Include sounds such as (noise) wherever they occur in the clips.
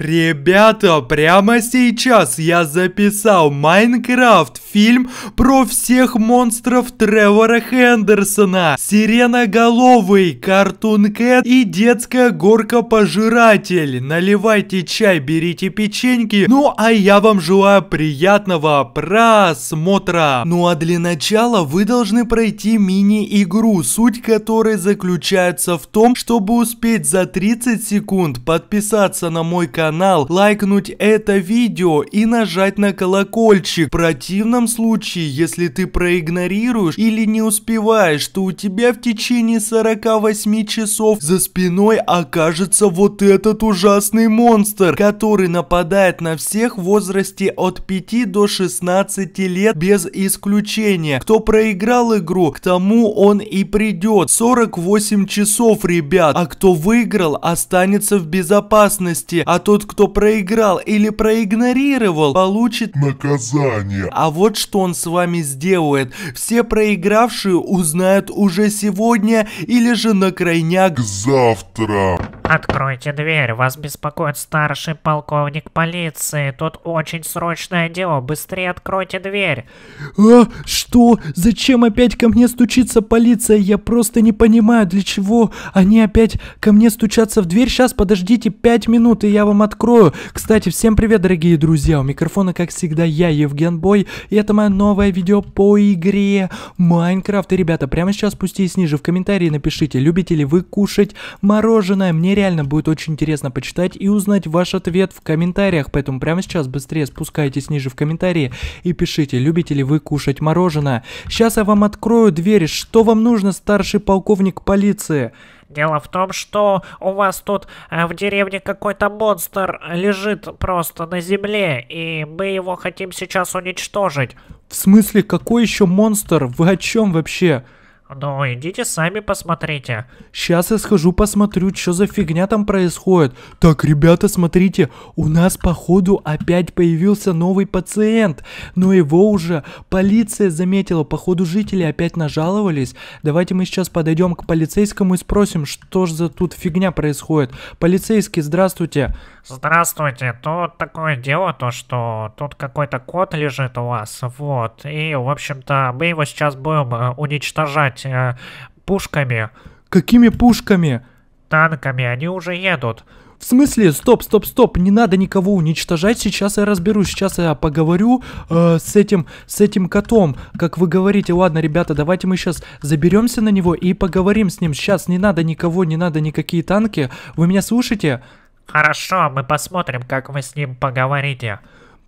Ребята, прямо сейчас я записал Майнкрафт фильм про всех монстров Тревора Хендерсона, Сиреноголовый, Картун Кэт и детская горка Пожиратель. Наливайте чай, берите печеньки, ну а я вам желаю приятного просмотра. Ну а для начала вы должны пройти мини-игру, суть которой заключается в том, чтобы успеть за 30 секунд подписаться на мой канал канал, лайкнуть это видео и нажать на колокольчик. В противном случае, если ты проигнорируешь или не успеваешь, то у тебя в течение 48 часов за спиной окажется вот этот ужасный монстр, который нападает на всех в возрасте от 5 до 16 лет без исключения. Кто проиграл игру, к тому он и придет. 48 часов, ребят. А кто выиграл, останется в безопасности. А то тот, кто проиграл или проигнорировал, получит наказание. А вот что он с вами сделает. Все проигравшие узнают уже сегодня или же на крайняк завтра. «Откройте дверь, вас беспокоит старший полковник полиции. Тут очень срочное дело, быстрее откройте дверь!» «А, что? Зачем опять ко мне стучится полиция? Я просто не понимаю, для чего они опять ко мне стучатся в дверь? Сейчас, подождите пять минут, и я вам открою. Кстати, всем привет, дорогие друзья! У микрофона, как всегда, я, Евген Бой, и это мое новое видео по игре Майнкрафт. И, ребята, прямо сейчас спустись ниже в комментарии напишите, любите ли вы кушать мороженое? Мне реально будет очень интересно почитать и узнать ваш ответ в комментариях, поэтому прямо сейчас быстрее спускайтесь ниже в комментарии и пишите, любите ли вы кушать мороженое. Сейчас я вам открою дверь. что вам нужно, старший полковник полиции? Дело в том, что у вас тут э, в деревне какой-то монстр лежит просто на земле, и мы его хотим сейчас уничтожить. В смысле, какой еще монстр? Вы о чем вообще? Ну, идите сами посмотрите. Сейчас я схожу посмотрю, что за фигня там происходит. Так, ребята, смотрите, у нас походу опять появился новый пациент. Но его уже полиция заметила. Походу жители опять нажаловались. Давайте мы сейчас подойдем к полицейскому и спросим, что же за тут фигня происходит. Полицейский, здравствуйте. Здравствуйте. Здравствуйте, тут такое дело, то что тут какой-то код лежит у вас, вот, и, в общем-то, мы его сейчас будем э, уничтожать э, пушками. Какими пушками? Танками, они уже едут. В смысле? Стоп, стоп, стоп, не надо никого уничтожать, сейчас я разберусь, сейчас я поговорю э, с этим, с этим котом, как вы говорите, ладно, ребята, давайте мы сейчас заберемся на него и поговорим с ним, сейчас не надо никого, не надо никакие танки, вы меня слушаете? Хорошо, мы посмотрим, как вы с ним поговорите.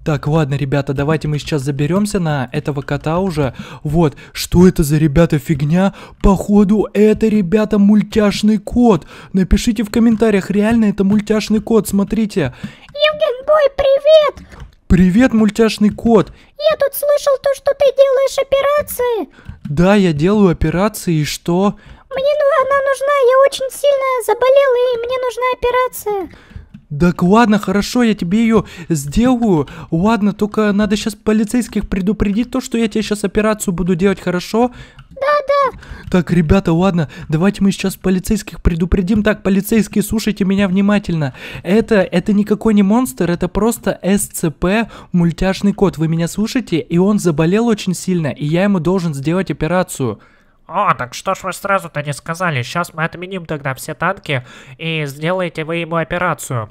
Так, ладно, ребята, давайте мы сейчас заберемся на этого кота уже. Вот, что это за, ребята, фигня? Походу, это, ребята, мультяшный кот. Напишите в комментариях, реально это мультяшный кот, смотрите. Евгенбой, привет! Привет, мультяшный кот! Я тут слышал то, что ты делаешь операции. Да, я делаю операции, и что? Мне ну, она нужна, я очень сильно заболела, и мне нужна операция. Так ладно, хорошо, я тебе ее сделаю. Ладно, только надо сейчас полицейских предупредить то, что я тебе сейчас операцию буду делать, хорошо? Да, да. Так, ребята, ладно, давайте мы сейчас полицейских предупредим. Так, полицейские, слушайте меня внимательно. Это, это никакой не монстр, это просто СЦП, мультяшный кот. Вы меня слушаете? И он заболел очень сильно, и я ему должен сделать операцию. О, так что ж вы сразу-то не сказали? Сейчас мы отменим тогда все танки и сделаете вы ему операцию.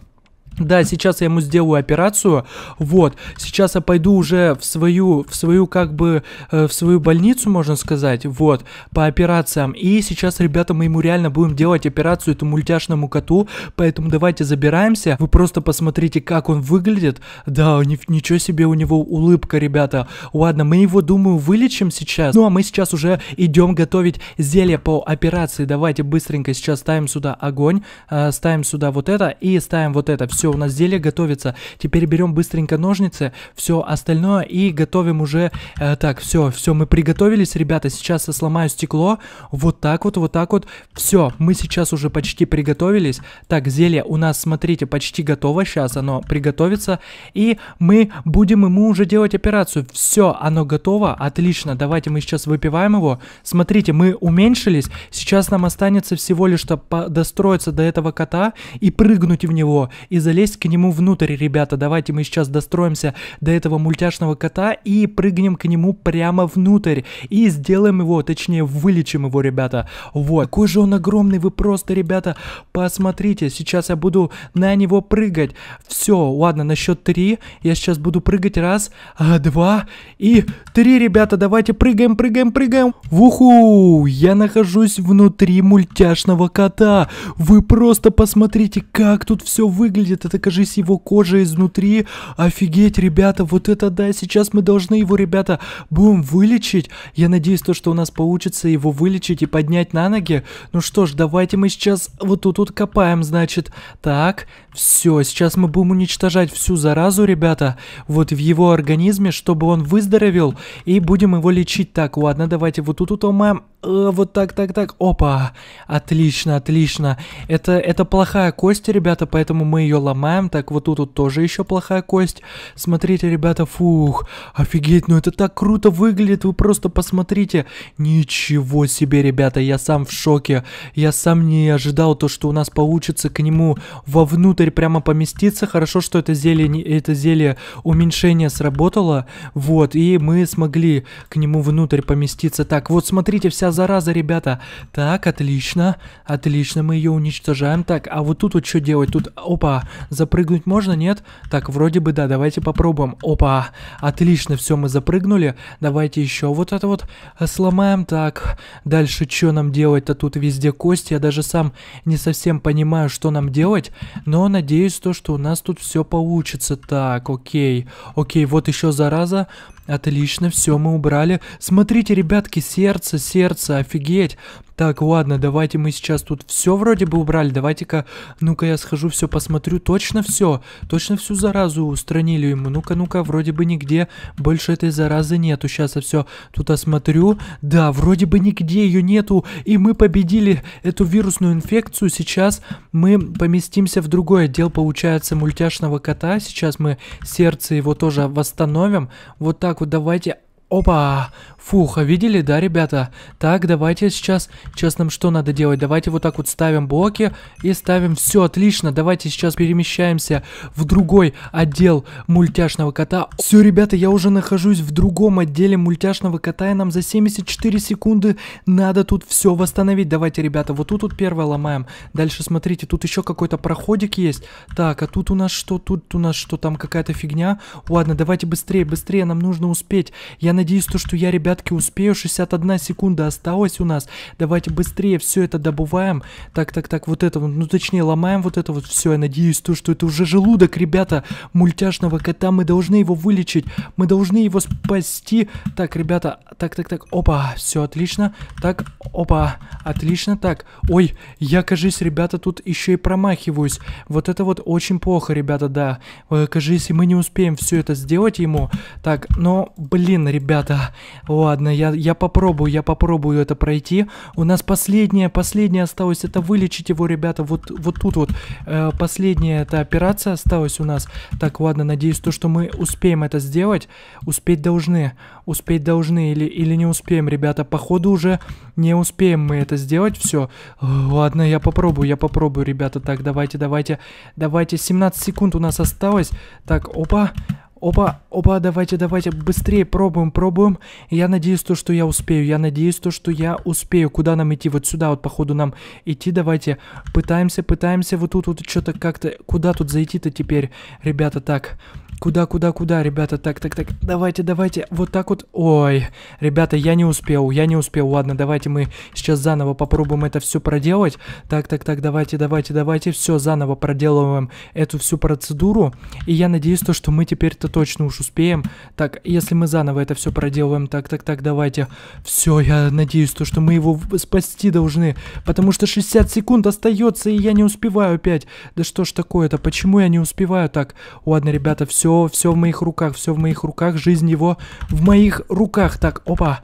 Да, сейчас я ему сделаю операцию, вот, сейчас я пойду уже в свою, в свою, как бы, э, в свою больницу, можно сказать, вот, по операциям, и сейчас, ребята, мы ему реально будем делать операцию этому мультяшному коту, поэтому давайте забираемся, вы просто посмотрите, как он выглядит, да, ни, ничего себе у него улыбка, ребята, ладно, мы его, думаю, вылечим сейчас, ну, а мы сейчас уже идем готовить зелье по операции, давайте быстренько сейчас ставим сюда огонь, э, ставим сюда вот это и ставим вот это, все, у нас зелье готовится. Теперь берем быстренько ножницы, все остальное и готовим уже. Э, так, все, все, мы приготовились, ребята. Сейчас я сломаю стекло. Вот так вот, вот так вот. Все, мы сейчас уже почти приготовились. Так, зелье у нас, смотрите, почти готово. Сейчас оно приготовится. И мы будем ему уже делать операцию. Все, оно готово. Отлично, давайте мы сейчас выпиваем его. Смотрите, мы уменьшились. Сейчас нам останется всего лишь, чтобы достроиться до этого кота и прыгнуть в него. И за залезть к нему внутрь, ребята. Давайте мы сейчас достроимся до этого мультяшного кота и прыгнем к нему прямо внутрь. И сделаем его, точнее, вылечим его, ребята. Вот. Какой же он огромный, вы просто, ребята, посмотрите. Сейчас я буду на него прыгать. Все, ладно, на счет три. Я сейчас буду прыгать раз, а, два и три, ребята. Давайте прыгаем, прыгаем, прыгаем. Вуху! Я нахожусь внутри мультяшного кота. Вы просто посмотрите, как тут все выглядит выглядит, это, кажись, его кожа изнутри. Офигеть, ребята, вот это да, сейчас мы должны его, ребята, будем вылечить. Я надеюсь, то, что у нас получится его вылечить и поднять на ноги. Ну что ж, давайте мы сейчас вот тут вот копаем, значит. Так, все, сейчас мы будем уничтожать всю заразу, ребята, вот в его организме, чтобы он выздоровел, и будем его лечить. Так, ладно, давайте вот тут вот ломаем э, вот так, так, так, опа, отлично, отлично. Это, это плохая кость, ребята, поэтому мы ее ломаем. Так, вот тут вот тоже еще плохая кость. Смотрите, ребята, фух, офигеть, ну это так круто выглядит, вы просто посмотрите. Ничего себе, ребята, я сам в шоке. Я сам не ожидал то, что у нас получится к нему вовнутрь прямо поместиться. Хорошо, что это зелье, это зелье уменьшения сработало, вот, и мы смогли к нему внутрь поместиться. Так, вот смотрите, вся зараза, ребята. Так, отлично. Отлично, мы ее уничтожаем. Так, а вот тут вот что делать? Тут, опа, запрыгнуть можно, нет? Так, вроде бы да, давайте попробуем. Опа, отлично, все, мы запрыгнули. Давайте еще вот это вот сломаем. Так, дальше что нам делать-то? Тут везде кости. Я даже сам не совсем понимаю, что нам делать. Но надеюсь то, что у нас тут все получится. Так, окей. Окей, вот еще зараза. Отлично, все мы убрали. Смотрите, ребятки, сердце, сердце, офигеть. Так, ладно, давайте мы сейчас тут все вроде бы убрали. Давайте-ка, ну-ка я схожу, все посмотрю. Точно все, точно всю заразу устранили ему. Ну-ка, ну-ка, вроде бы нигде больше этой заразы нету. Сейчас я все тут осмотрю. Да, вроде бы нигде ее нету. И мы победили эту вирусную инфекцию. Сейчас мы поместимся в другой отдел, получается, мультяшного кота. Сейчас мы сердце его тоже восстановим. Вот так давайте Опа! фух, а видели, да, ребята? Так, давайте сейчас, честно, нам что надо делать? Давайте вот так вот ставим блоки и ставим все, отлично. Давайте сейчас перемещаемся в другой отдел мультяшного кота. Все, ребята, я уже нахожусь в другом отделе мультяшного кота, и нам за 74 секунды надо тут все восстановить. Давайте, ребята, вот тут вот первое ломаем. Дальше, смотрите, тут еще какой-то проходик есть. Так, а тут у нас что? Тут у нас что? Там какая-то фигня. Ладно, давайте быстрее, быстрее, нам нужно успеть. Я надеюсь, то, что я, ребятки, успею. 61 секунда осталась у нас. Давайте быстрее все это добываем. Так, так, так, вот это, ну точнее, ломаем вот это вот все. Я надеюсь, то, что это уже желудок, ребята, мультяшного кота. Мы должны его вылечить. Мы должны его спасти. Так, ребята, так, так, так, опа, все отлично. Так, опа, отлично. Так, ой, я, кажись, ребята, тут еще и промахиваюсь. Вот это вот очень плохо, ребята, да. Э, кажись, мы не успеем все это сделать ему. Так, но, блин, ребята ребята. Ладно, я, я попробую, я попробую это пройти. У нас последняя, последняя осталось, это вылечить его, ребята, вот, вот тут вот. Э, последняя эта операция осталась у нас. Так, ладно, надеюсь, то, что мы успеем это сделать. Успеть должны, успеть должны или, или не успеем, ребята. Походу уже не успеем мы это сделать, все. Ладно, я попробую, я попробую, ребята. Так, давайте, давайте, давайте, 17 секунд у нас осталось. Так, опа, Опа, опа, давайте, давайте, быстрее пробуем, пробуем. Я надеюсь то, что я успею, я надеюсь то, что я успею. Куда нам идти? Вот сюда вот, походу, нам идти, давайте. Пытаемся, пытаемся, вот тут вот что-то как-то... Куда тут зайти-то теперь, ребята, так... Куда, куда, куда, ребята? Так, так, так. Давайте, давайте. Вот так вот. Ой, ребята, я не успел, я не успел. Ладно, давайте мы сейчас заново попробуем это все проделать. Так, так, так, давайте, давайте, давайте. Все, заново проделываем эту всю процедуру. И я надеюсь, то, что мы теперь-то точно уж успеем. Так, если мы заново это все проделываем. Так, так, так, давайте. Все, я надеюсь, то, что мы его спасти должны. Потому что 60 секунд остается, и я не успеваю опять. Да что ж такое-то? Почему я не успеваю так? Ладно, ребята, все все, все в моих руках, все в моих руках, жизнь его в моих руках. Так, опа,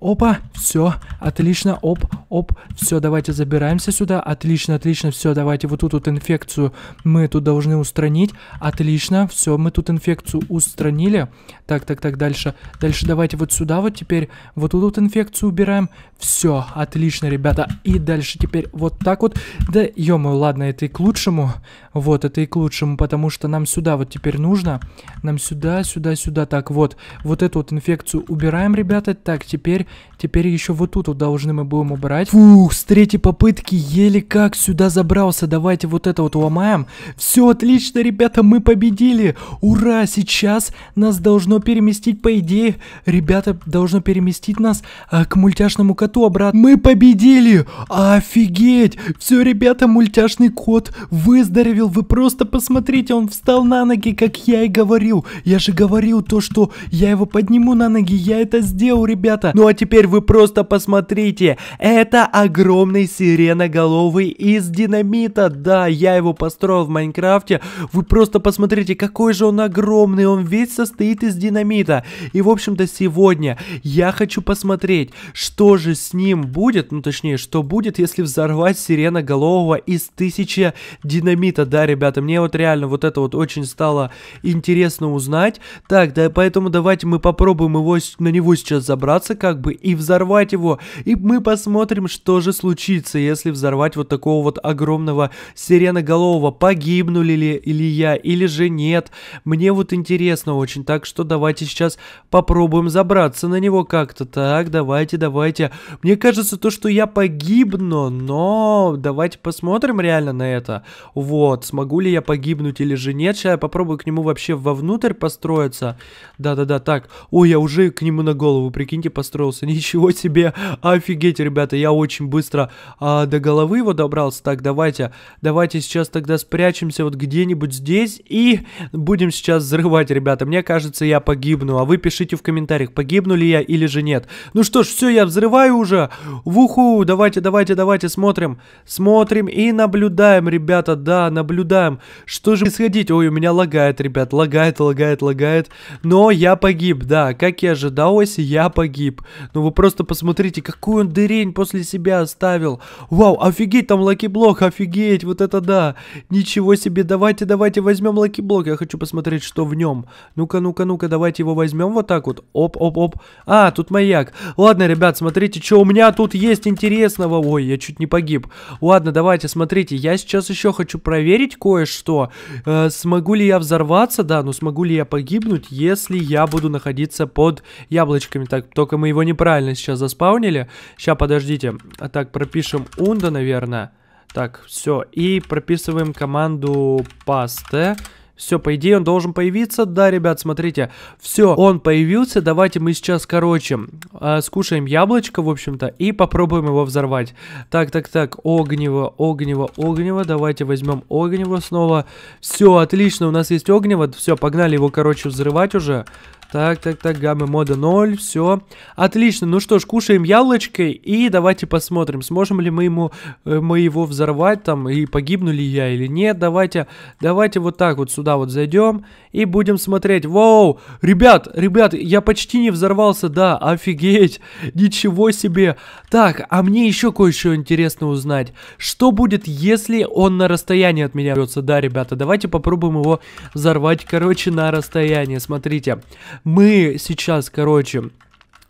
Опа, все, отлично, оп, оп, все, давайте забираемся сюда, отлично, отлично, все, давайте вот тут вот инфекцию мы тут должны устранить, отлично, все, мы тут инфекцию устранили, так, так, так, дальше, дальше давайте вот сюда вот теперь, вот тут вот инфекцию убираем, все, отлично, ребята, и дальше теперь вот так вот, да, ё ладно, это и к лучшему, вот, это и к лучшему, потому что нам сюда вот теперь нужно, нам сюда, сюда, сюда, так, вот, вот эту вот инфекцию убираем, ребята, так, теперь Теперь еще вот тут вот должны мы будем убрать. Фух, с третьей попытки еле как сюда забрался. Давайте вот это вот ломаем. Все отлично, ребята, мы победили. Ура, сейчас нас должно переместить, по идее, ребята, должно переместить нас а, к мультяшному коту обратно. Мы победили! Офигеть! Все, ребята, мультяшный кот выздоровел. Вы просто посмотрите, он встал на ноги, как я и говорил. Я же говорил то, что я его подниму на ноги. Я это сделал, ребята. Ну а теперь теперь вы просто посмотрите. Это огромный сиреноголовый из динамита. Да, я его построил в Майнкрафте. Вы просто посмотрите, какой же он огромный. Он весь состоит из динамита. И, в общем-то, сегодня я хочу посмотреть, что же с ним будет. Ну, точнее, что будет, если взорвать сиреноголового из тысячи динамита. Да, ребята, мне вот реально вот это вот очень стало интересно узнать. Так, да, поэтому давайте мы попробуем его, на него сейчас забраться, как бы бомбы и взорвать его. И мы посмотрим, что же случится, если взорвать вот такого вот огромного сиреноголового. Погибнули ли или я, или же нет. Мне вот интересно очень, так что давайте сейчас попробуем забраться на него как-то. Так, давайте, давайте. Мне кажется, то, что я погибну, но давайте посмотрим реально на это. Вот, смогу ли я погибнуть или же нет. Сейчас я попробую к нему вообще вовнутрь построиться. Да-да-да, так. Ой, я уже к нему на голову, прикиньте, построился добрался. (laughs) Ничего себе! Офигеть, ребята, я очень быстро а, до головы его добрался. Так, давайте, давайте сейчас тогда спрячемся вот где-нибудь здесь и будем сейчас взрывать, ребята. Мне кажется, я погибну. А вы пишите в комментариях, погибну ли я или же нет. Ну что ж, все, я взрываю уже. Вуху, давайте, давайте, давайте, смотрим. Смотрим и наблюдаем, ребята, да, наблюдаем. Что же происходить? Ой, у меня лагает, ребят, лагает, лагает, лагает. Но я погиб, да, как и ожидалось, я погиб. Ну вы просто посмотрите, какую он дырень после себя оставил. Вау, офигеть, там лаки-блок, офигеть, вот это да. Ничего себе, давайте, давайте возьмем лаки-блок. Я хочу посмотреть, что в нем. Ну-ка, ну-ка, ну-ка, давайте его возьмем вот так вот. Оп, оп, оп. А, тут маяк. Ладно, ребят, смотрите, что у меня тут есть интересного. Ой, я чуть не погиб. Ладно, давайте, смотрите, я сейчас еще хочу проверить кое-что. Э, смогу ли я взорваться, да, но смогу ли я погибнуть, если я буду находиться под яблочками. Так, только мы его не неправильно сейчас заспаунили. Сейчас, подождите. А так, пропишем унда, наверное. Так, все. И прописываем команду пасте. Все, по идее, он должен появиться. Да, ребят, смотрите. Все, он появился. Давайте мы сейчас, короче, э, скушаем яблочко, в общем-то, и попробуем его взорвать. Так, так, так, огнево, огнево, огнево. Давайте возьмем огнево снова. Все, отлично, у нас есть огнево. Все, погнали его, короче, взрывать уже. Так, так, так, гамма мода 0, все. Отлично, ну что ж, кушаем яблочкой и давайте посмотрим, сможем ли мы, ему, э, мы его взорвать там и погибну ли я или нет. Давайте, давайте вот так вот сюда вот зайдем и будем смотреть. Вау, ребят, ребят, я почти не взорвался, да, офигеть, (laughs) ничего себе. Так, а мне еще кое-что интересно узнать. Что будет, если он на расстоянии от меня берется? Да, ребята, давайте попробуем его взорвать, короче, на расстоянии. Смотрите, мы сейчас, короче...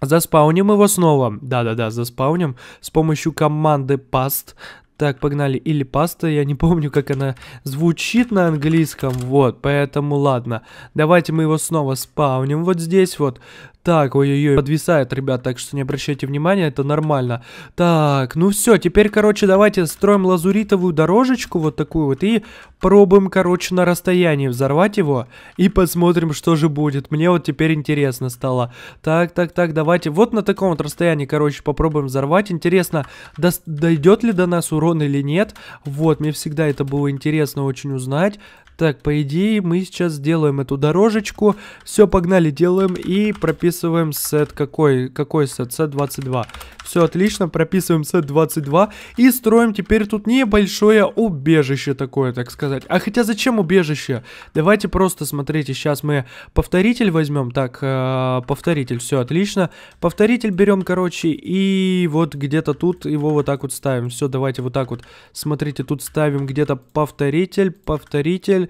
Заспауним его снова. Да-да-да, заспауним с помощью команды past. Так, погнали. Или паста, я не (laughs) помню, как она звучит на английском. Вот, поэтому ладно. Давайте мы его снова спауним вот здесь вот. Так, ой-ой-ой, подвисает, ребят, так что не обращайте внимания, это нормально. Так, ну все, теперь, короче, давайте строим лазуритовую дорожечку вот такую вот и пробуем, короче, на расстоянии взорвать его и посмотрим, что же будет. Мне вот теперь интересно стало. Так, так, так, давайте вот на таком вот расстоянии, короче, попробуем взорвать. Интересно, до дойдет ли до нас урон или нет. Вот, мне всегда это было интересно очень узнать. Так, по идее, мы сейчас сделаем эту дорожечку. Все, погнали, делаем и прописываем сет какой? Какой сет? Сет 22. Все, отлично, прописываем сет 22 и строим теперь тут небольшое убежище такое, так сказать. А хотя зачем убежище? Давайте просто, смотрите, сейчас мы повторитель возьмем. Так, э, повторитель, все, отлично. Повторитель берем, короче, и вот где-то тут его вот так вот ставим. Все, давайте вот так вот. Смотрите, тут ставим где-то повторитель, повторитель.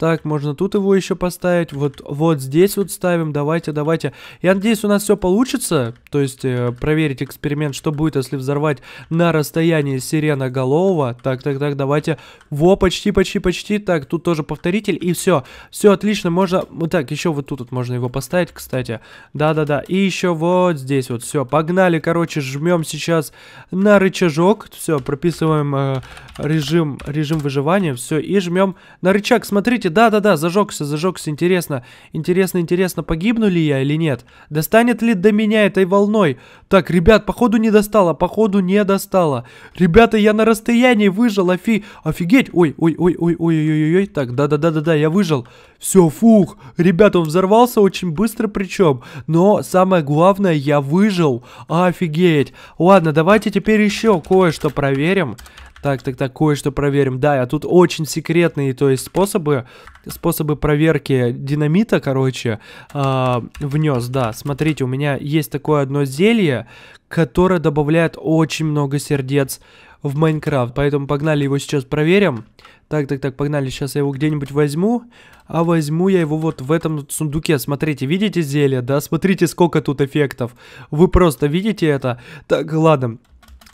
Так, можно тут его еще поставить. Вот, вот здесь вот ставим. Давайте, давайте. Я надеюсь, у нас все получится. То есть, э, проверить эксперимент, что будет, если взорвать на расстоянии сирена голового. Так, так, так, давайте. Во, почти, почти, почти. Так, тут тоже повторитель. И все. Все отлично. Можно... Вот так, еще вот тут вот можно его поставить, кстати. Да-да-да. И еще вот здесь вот. Все, погнали. Короче, жмем сейчас на рычажок. Все, прописываем э, режим, режим выживания. Все, и жмем на рычаг. Смотрите, да-да-да, зажегся, зажегся, интересно, интересно, интересно, погибну ли я или нет? Достанет ли до меня этой волной? Так, ребят, походу не достало, походу не достало. Ребята, я на расстоянии выжил, офи... офигеть, ой, ой, ой, ой, ой, ой, ой, ой, так, да-да-да-да-да, я выжил. Все, фух, ребят, он взорвался очень быстро причем, но самое главное, я выжил, офигеть. Ладно, давайте теперь еще кое-что проверим. Так, так, так, кое-что проверим. Да, а тут очень секретные, то есть способы, способы проверки динамита, короче, э, внес. Да, смотрите, у меня есть такое одно зелье, которое добавляет очень много сердец в Майнкрафт. Поэтому погнали его сейчас проверим. Так, так, так, погнали. Сейчас я его где-нибудь возьму. А возьму я его вот в этом сундуке. Смотрите, видите зелье, да? Смотрите, сколько тут эффектов. Вы просто видите это? Так, ладно.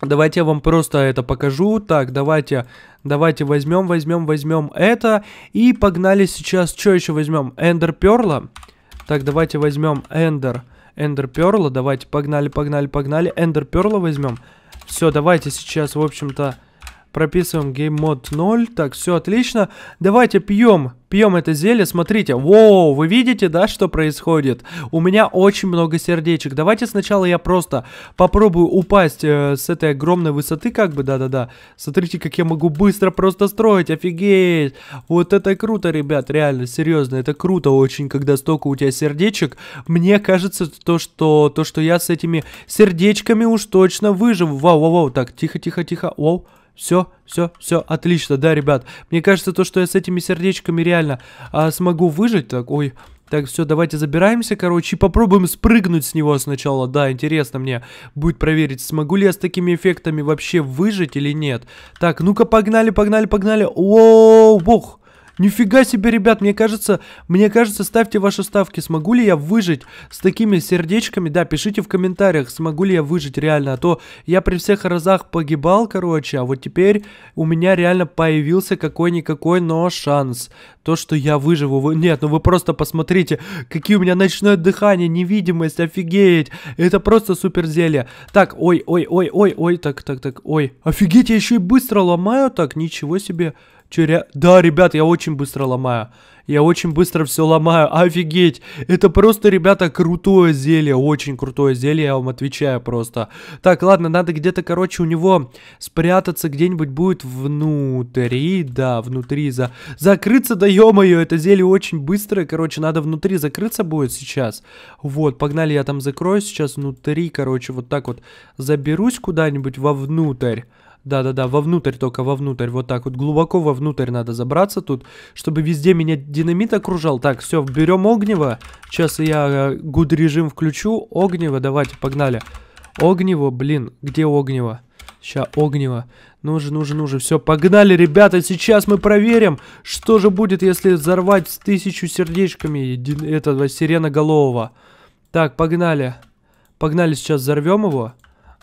Давайте я вам просто это покажу. Так, давайте, давайте возьмем, возьмем, возьмем это. И погнали сейчас, что еще возьмем? Эндер Перла. Так, давайте возьмем Эндер. Эндер Перла. Давайте, погнали, погнали, погнали. Эндер Перла возьмем. Все, давайте сейчас, в общем-то, Прописываем гейммод 0. Так, все отлично. Давайте пьем. Пьем это зелье. Смотрите. Воу, вы видите, да, что происходит? У меня очень много сердечек. Давайте сначала я просто попробую упасть э, с этой огромной высоты, как бы, да-да-да. Смотрите, как я могу быстро просто строить. Офигеть. Вот это круто, ребят, реально, серьезно. Это круто очень, когда столько у тебя сердечек. Мне кажется, то, что, то, что я с этими сердечками уж точно выживу. Вау, вау, вау. Так, тихо, тихо, тихо. Вау. Все, все, все, отлично, да, ребят. Мне кажется, то, что я с этими сердечками реально а, смогу выжить, так, ой, так, все, давайте забираемся, короче, и попробуем спрыгнуть с него сначала. Да, интересно мне будет проверить, смогу ли я с такими эффектами вообще выжить или нет. Так, ну-ка, погнали, погнали, погнали. О, бог! Нифига себе, ребят, мне кажется, мне кажется, ставьте ваши ставки, смогу ли я выжить с такими сердечками, да, пишите в комментариях, смогу ли я выжить реально, а то я при всех разах погибал, короче, а вот теперь у меня реально появился какой-никакой, но шанс, то, что я выживу, вы... нет, ну вы просто посмотрите, какие у меня ночное дыхание, невидимость, офигеть, это просто супер зелье, так, ой, ой, ой, ой, ой, так, так, так, ой, офигеть, я еще и быстро ломаю, так, ничего себе, Че, ре... Да, ребят, я очень быстро ломаю. Я очень быстро все ломаю. Офигеть. Это просто, ребята, крутое зелье. Очень крутое зелье, я вам отвечаю просто. Так, ладно, надо где-то, короче, у него спрятаться где-нибудь будет внутри. Да, внутри. за Закрыться, да ё-моё, это зелье очень быстрое. Короче, надо внутри закрыться будет сейчас. Вот, погнали, я там закрою сейчас внутри. Короче, вот так вот заберусь куда-нибудь вовнутрь. Да-да-да, вовнутрь только, вовнутрь, вот так вот. Глубоко вовнутрь надо забраться тут, чтобы везде меня динамит окружал. Так, все, берем огнево. Сейчас я э, гуд режим включу. Огнево, давайте, погнали. Огнево, блин, где огнево? Сейчас огнево. Нужен, нужен, нужен, все, погнали, ребята, сейчас мы проверим, что же будет, если взорвать с тысячу сердечками этого сиреноголового. Так, погнали. Погнали, сейчас взорвем его.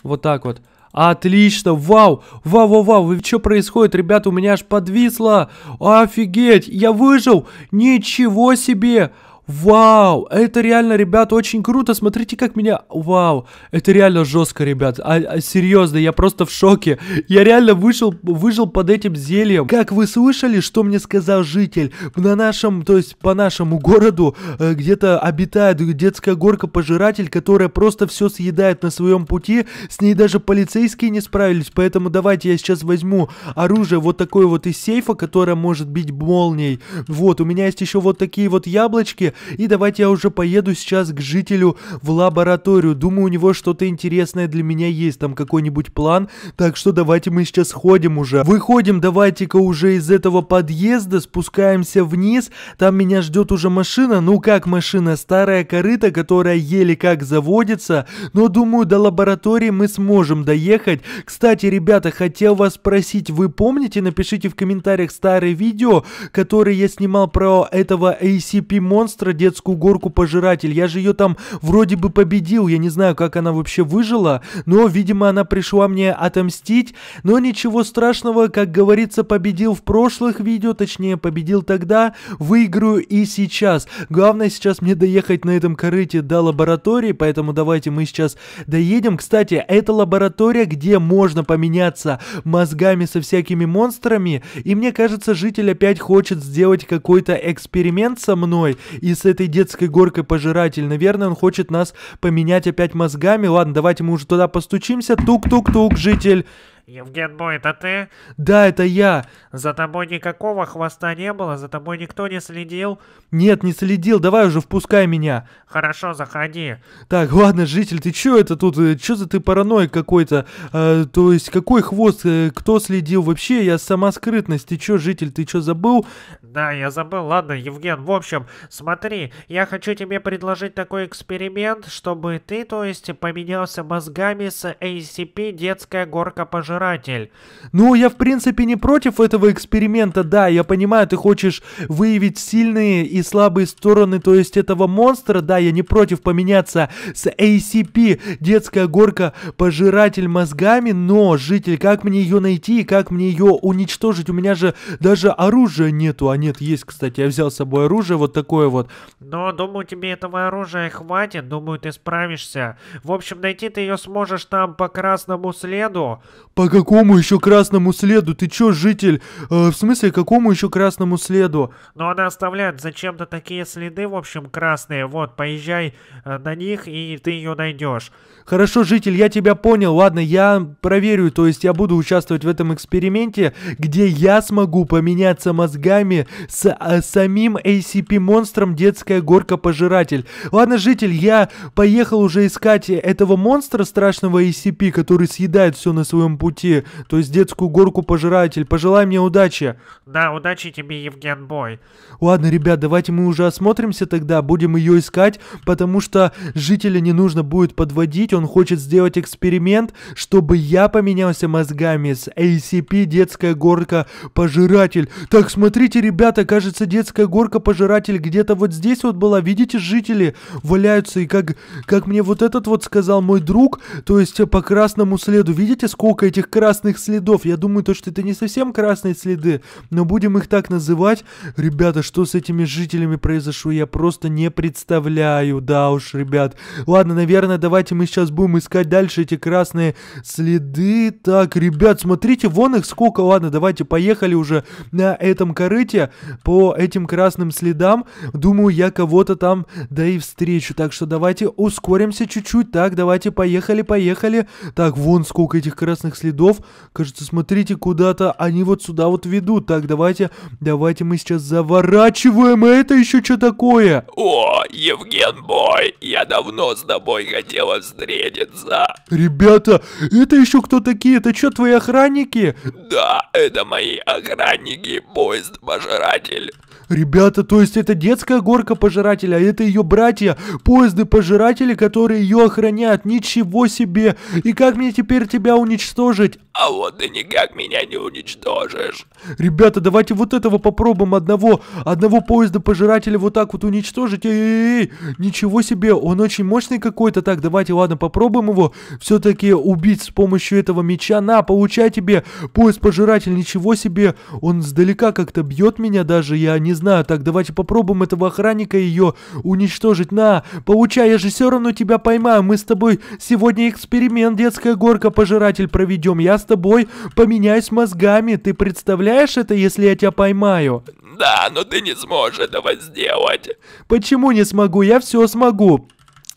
Вот так вот. Отлично, вау, вау, вау, вау, вы что происходит, ребята, у меня аж подвисло, офигеть, я выжил, ничего себе, Вау, это реально, ребят, очень круто. Смотрите, как меня... Вау, это реально жестко, ребят. А, а, серьезно, я просто в шоке. Я реально вышел, выжил под этим зельем. Как вы слышали, что мне сказал житель? На нашем, то есть по нашему городу, э, где-то обитает детская горка-пожиратель, которая просто все съедает на своем пути. С ней даже полицейские не справились, поэтому давайте я сейчас возьму оружие вот такое вот из сейфа, которое может бить молнией. Вот, у меня есть еще вот такие вот яблочки. И давайте я уже поеду сейчас к жителю в лабораторию. Думаю, у него что-то интересное для меня есть, там какой-нибудь план. Так что давайте мы сейчас ходим уже. Выходим, давайте-ка уже из этого подъезда, спускаемся вниз. Там меня ждет уже машина. Ну как машина? Старая корыта, которая еле как заводится. Но думаю, до лаборатории мы сможем доехать. Кстати, ребята, хотел вас спросить, вы помните, напишите в комментариях старое видео, которое я снимал про этого ACP монстра, монстра детскую горку пожиратель. Я же ее там вроде бы победил. Я не знаю, как она вообще выжила, но, видимо, она пришла мне отомстить. Но ничего страшного, как говорится, победил в прошлых видео, точнее, победил тогда, выиграю и сейчас. Главное сейчас мне доехать на этом корыте до лаборатории, поэтому давайте мы сейчас доедем. Кстати, это лаборатория, где можно поменяться мозгами со всякими монстрами, и мне кажется, житель опять хочет сделать какой-то эксперимент со мной и с этой детской горкой пожиратель. Наверное, он хочет нас поменять опять мозгами. Ладно, давайте мы уже туда постучимся. Тук-тук-тук, житель. «Евген Бой, это а ты?» «Да, это я!» «За тобой никакого хвоста не было? За тобой никто не следил?» «Нет, не следил, давай уже впускай меня!» «Хорошо, заходи!» «Так, ладно, житель, ты чё это тут? Э, чё за ты паранойя какой-то? А, то есть, какой хвост? Э, кто следил? Вообще, я сама скрытность. Ты чё, житель, ты чё забыл?» «Да, я забыл. Ладно, Евген, в общем, смотри, я хочу тебе предложить такой эксперимент, чтобы ты, то есть, поменялся мозгами с ACP «Детская горка пожарных» пожиратель. Ну, я в принципе не против этого эксперимента, да, я понимаю, ты хочешь выявить сильные и слабые стороны, то есть этого монстра, да, я не против поменяться с ACP, детская горка, пожиратель мозгами, но, житель, как мне ее найти и как мне ее уничтожить? У меня же даже оружия нету, а нет, есть, кстати, я взял с собой оружие, вот такое вот. Но, думаю, тебе этого оружия хватит, думаю, ты справишься. В общем, найти ты ее сможешь там по красному следу. По по какому еще красному следу? Ты чё, житель? Э, в смысле, какому еще красному следу? Ну, она оставляет зачем-то такие следы, в общем, красные. Вот, поезжай э, на них, и ты ее найдешь. Хорошо, житель, я тебя понял. Ладно, я проверю, то есть я буду участвовать в этом эксперименте, где я смогу поменяться мозгами с а, самим ACP-монстром детская горка-пожиратель. Ладно, житель, я поехал уже искать этого монстра страшного ACP, который съедает все на своем пути пути, то есть детскую горку пожиратель. Пожелай мне удачи. Да, удачи тебе, Евген Бой. Ладно, ребят, давайте мы уже осмотримся тогда, будем ее искать, потому что жителя не нужно будет подводить, он хочет сделать эксперимент, чтобы я поменялся мозгами с ACP детская горка пожиратель. Так, смотрите, ребята, кажется, детская горка пожиратель где-то вот здесь вот была, видите, жители валяются, и как, как мне вот этот вот сказал мой друг, то есть по красному следу, видите, сколько этих этих красных следов. Я думаю, то, что это не совсем красные следы, но будем их так называть. Ребята, что с этими жителями произошло, я просто не представляю. Да уж, ребят. Ладно, наверное, давайте мы сейчас будем искать дальше эти красные следы. Так, ребят, смотрите, вон их сколько. Ладно, давайте поехали уже на этом корыте по этим красным следам. Думаю, я кого-то там, да и встречу. Так что давайте ускоримся чуть-чуть. Так, давайте, поехали, поехали. Так, вон сколько этих красных следов следов. Кажется, смотрите, куда-то они вот сюда вот ведут. Так, давайте, давайте мы сейчас заворачиваем. Это еще что такое? О, Евген Бой, я давно с тобой хотела встретиться. Ребята, это еще кто такие? Это что, твои охранники? Да, это мои охранники, поезд-пожиратель. Ребята, то есть это детская горка пожирателя, а это ее братья, поезды-пожиратели, которые ее охраняют. Ничего себе! И как мне теперь тебя уничтожить? уничтожить. А вот ты никак меня не уничтожишь. Ребята, давайте вот этого попробуем одного, одного поезда пожирателя вот так вот уничтожить. Эй, эй, эй, ничего себе, он очень мощный какой-то. Так, давайте, ладно, попробуем его все-таки убить с помощью этого меча. На, получай тебе, поезд пожиратель, ничего себе. Он сдалека как-то бьет меня даже, я не знаю. Так, давайте попробуем этого охранника ее уничтожить. На, получай, я же все равно тебя поймаю. Мы с тобой сегодня эксперимент, детская горка, пожиратель проведем Пойдем я с тобой поменяюсь мозгами. Ты представляешь это, если я тебя поймаю? Да, но ты не сможешь этого сделать. Почему не смогу? Я все смогу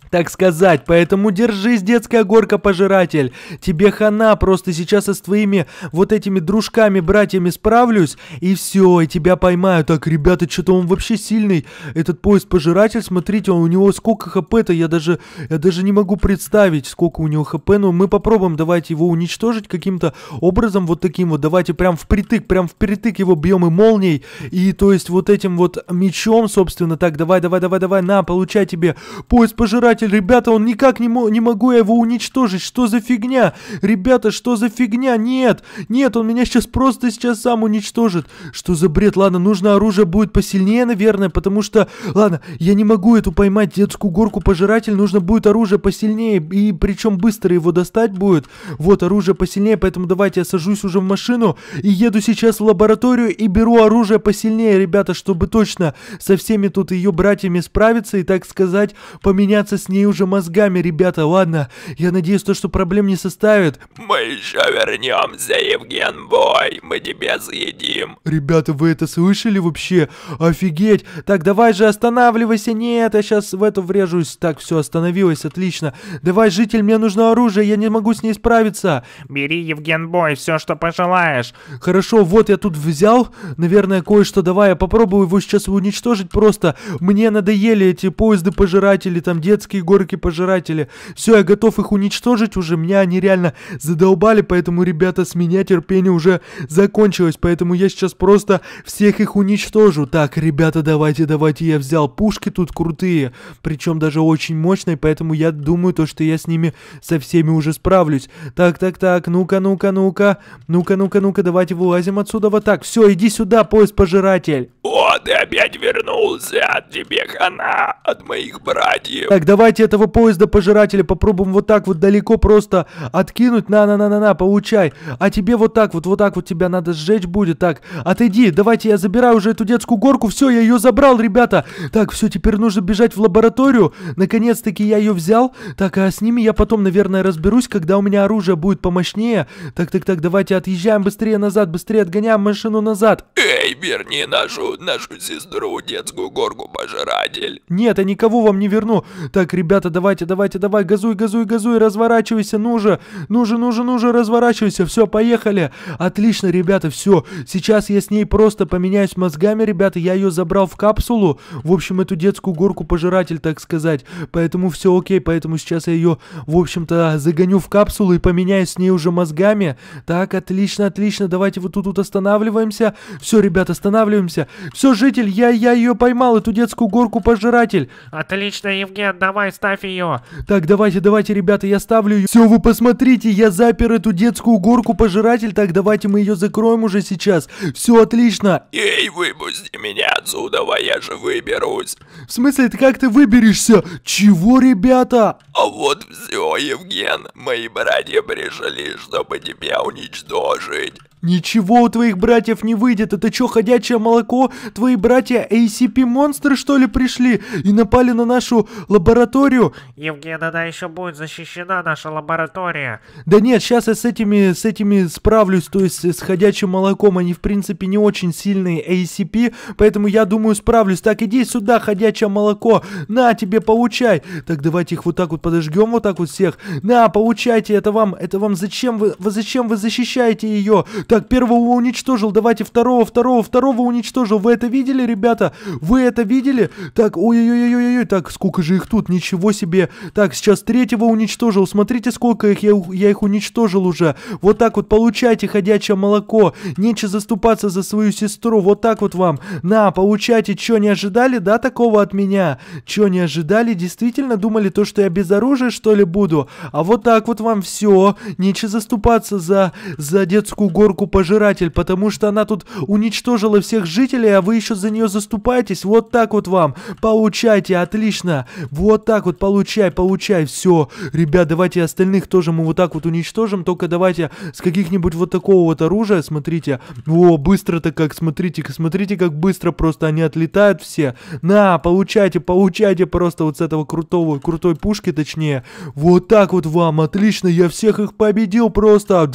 так сказать, поэтому держись, детская горка-пожиратель. Тебе хана, просто сейчас я с твоими вот этими дружками-братьями справлюсь, и все, и тебя поймаю. Так, ребята, что-то он вообще сильный, этот поезд-пожиратель, смотрите, он, у него сколько хп-то, я даже, я даже не могу представить, сколько у него хп, но мы попробуем, давайте его уничтожить каким-то образом, вот таким вот, давайте прям впритык, прям впритык его бьем и молнией, и то есть вот этим вот мечом, собственно, так, давай, давай, давай, давай, на, получай тебе поезд-пожиратель, предатель, ребята, он никак не, мо- не могу я его уничтожить, что за фигня, ребята, что за фигня, нет, нет, он меня сейчас просто сейчас сам уничтожит, что за бред, ладно, нужно оружие будет посильнее, наверное, потому что, ладно, я не могу эту поймать детскую горку пожиратель, нужно будет оружие посильнее, и причем быстро его достать будет, вот оружие посильнее, поэтому давайте я сажусь уже в машину и еду сейчас в лабораторию и беру оружие посильнее, ребята, чтобы точно со всеми тут ее братьями справиться и, так сказать, поменяться с с ней уже мозгами, ребята, ладно? Я надеюсь, то, что проблем не составит. Мы еще вернемся, Евген Бой, мы тебя съедим. Ребята, вы это слышали вообще? Офигеть! Так, давай же останавливайся, нет, я сейчас в эту врежусь. Так, все, остановилось, отлично. Давай, житель, мне нужно оружие, я не могу с ней справиться. Бери, Евген Бой, все, что пожелаешь. Хорошо, вот я тут взял, наверное, кое-что, давай, я попробую его сейчас уничтожить просто. Мне надоели эти поезды-пожиратели, там детские мерзкие горки-пожиратели. Все, я готов их уничтожить уже, меня они реально задолбали, поэтому, ребята, с меня терпение уже закончилось, поэтому я сейчас просто всех их уничтожу. Так, ребята, давайте, давайте, я взял пушки тут крутые, причем даже очень мощные, поэтому я думаю, то, что я с ними со всеми уже справлюсь. Так, так, так, ну-ка, ну-ка, ну-ка, ну-ка, ну-ка, ну-ка, давайте вылазим отсюда вот так. Все, иди сюда, поезд-пожиратель. О, ты опять вернулся, тебе хана от моих братьев. Так, давай Давайте этого поезда-пожирателя попробуем вот так вот далеко просто откинуть. На-на-на-на-на, получай. А тебе вот так вот, вот так вот тебя надо сжечь будет. Так, отойди, давайте я забираю уже эту детскую горку. Все, я ее забрал, ребята. Так, все, теперь нужно бежать в лабораторию. Наконец-таки я ее взял. Так, а с ними я потом, наверное, разберусь, когда у меня оружие будет помощнее. Так, так, так, давайте отъезжаем быстрее назад, быстрее отгоняем машину назад. Эй, верни нашу, нашу сестру, детскую горку пожиратель. Нет, я никого вам не верну. Так, ребята, давайте, давайте, давай, газуй, газуй, газуй, разворачивайся, ну же, ну же, ну же, ну же, разворачивайся, все, поехали. Отлично, ребята, все, сейчас я с ней просто поменяюсь мозгами, ребята, я ее забрал в капсулу, в общем, эту детскую горку пожиратель, так сказать, поэтому все окей, поэтому сейчас я ее, в общем-то, загоню в капсулу и поменяюсь с ней уже мозгами. Так, отлично, отлично, давайте вот тут, тут останавливаемся, все, ребята, останавливаемся, все, житель, я, я ее поймал, эту детскую горку пожиратель. Отлично, Евген, давай, давай, ставь ее. Так, давайте, давайте, ребята, я ставлю ее. Все, вы посмотрите, я запер эту детскую горку пожиратель. Так, давайте мы ее закроем уже сейчас. Все отлично. Эй, выпусти меня отсюда, а я же выберусь. В смысле, ты как ты выберешься? Чего, ребята? А вот все, Евген, мои братья пришли, чтобы тебя уничтожить. «Ничего у твоих братьев не выйдет, это чё, ходячее молоко? Твои братья ACP-монстры, что ли, пришли и напали на нашу лабораторию?» «Евген, она еще будет защищена, наша лаборатория». «Да нет, сейчас я с этими, с этими справлюсь, то есть с ходячим молоком, они в принципе не очень сильные ACP, поэтому я думаю справлюсь. Так, иди сюда, ходячее молоко, на тебе, получай». Так, давайте их вот так вот подожгем, вот так вот всех. «На, получайте, это вам, это вам зачем вы, вы зачем вы защищаете ее? Так, первого уничтожил, давайте второго, второго, второго уничтожил. Вы это видели, ребята? Вы это видели? Так, ой-ой-ой-ой-ой, так, сколько же их тут, ничего себе. Так, сейчас третьего уничтожил, смотрите, сколько их, я, я их уничтожил уже. Вот так вот, получайте ходячее молоко. Нече заступаться за свою сестру, вот так вот вам. На, получайте, чё, не ожидали, да, такого от меня? Чё, не ожидали? Действительно думали то, что я без оружия, что ли, буду? А вот так вот вам все. Нече заступаться за, за детскую горку собаку-пожиратель, потому что она тут уничтожила всех жителей, а вы еще за нее заступаетесь. Вот так вот вам. Получайте, отлично. Вот так вот получай, получай. Все. Ребят, давайте остальных тоже мы вот так вот уничтожим. Только давайте с каких-нибудь вот такого вот оружия, смотрите. О, быстро-то как, смотрите, смотрите, как быстро просто они отлетают все. На, получайте, получайте просто вот с этого крутого, крутой пушки, точнее. Вот так вот вам, отлично, я всех их победил просто.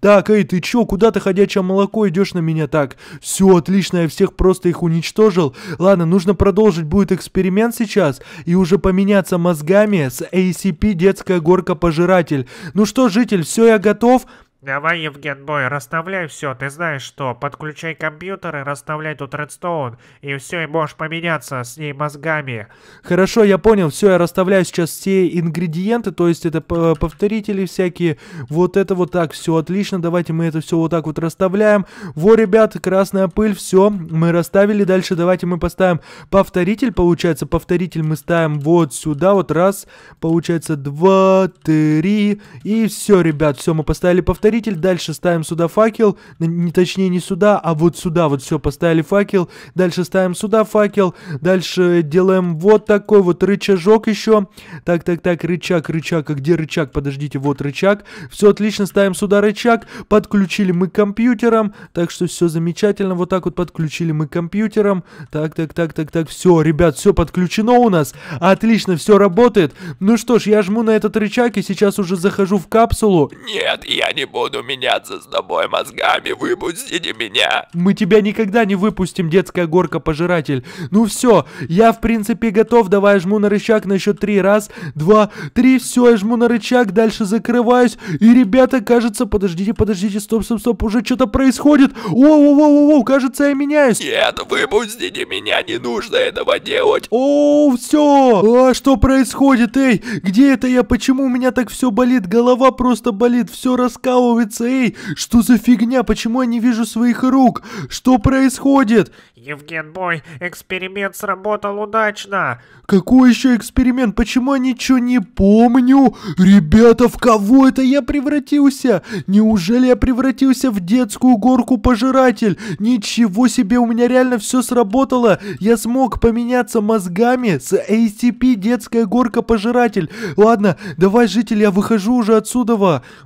Так, эй, ты чё, куда ты ходячее молоко идешь на меня так? Все отлично, я всех просто их уничтожил. Ладно, нужно продолжить, будет эксперимент сейчас, и уже поменяться мозгами с ACP «Детская горка-пожиратель». Ну что, житель, все, я готов? Давай, Евген расставляй все, ты знаешь что. Подключай компьютер и расставляй тут Редстоун. И все, и можешь поменяться с ней мозгами. Хорошо, я понял, все, я расставляю сейчас все ингредиенты, то есть это э, повторители всякие. Вот это вот так, все отлично, давайте мы это все вот так вот расставляем. Во, ребят, красная пыль, все, мы расставили. Дальше давайте мы поставим повторитель, получается, повторитель мы ставим вот сюда, вот раз, получается, два, три. И все, ребят, все, мы поставили повторитель даритель, дальше ставим сюда факел, не точнее не сюда, а вот сюда, вот все, поставили факел, дальше ставим сюда факел, дальше делаем вот такой вот рычажок еще, так, так, так, рычаг, рычаг, а где рычаг, подождите, вот рычаг, все отлично, ставим сюда рычаг, подключили мы компьютером, так что все замечательно, вот так вот подключили мы компьютером, так, так, так, так, так, все, ребят, все подключено у нас, отлично, все работает, ну что ж, я жму на этот рычаг и сейчас уже захожу в капсулу, нет, я не буду буду меняться с тобой мозгами, выпустите меня. Мы тебя никогда не выпустим, детская горка-пожиратель. Ну все, я в принципе готов, давай жму на рычаг на счет три, раз, два, три, все, я жму на рычаг, дальше закрываюсь, и ребята, кажется, подождите, подождите, стоп, стоп, стоп, уже что-то происходит, о-о-о-о, кажется, я меняюсь. Нет, выпустите меня, не нужно этого делать. О, все, а что происходит, эй, где это я, почему у меня так все болит, голова просто болит, все раскалывается здоровается! Эй, что за фигня? Почему я не вижу своих рук? Что происходит? Евген Бой, эксперимент сработал удачно. Какой еще эксперимент? Почему я ничего не помню? Ребята, в кого это я превратился? Неужели я превратился в детскую горку-пожиратель? Ничего себе, у меня реально все сработало. Я смог поменяться мозгами с ACP детская горка-пожиратель. Ладно, давай, житель, я выхожу уже отсюда.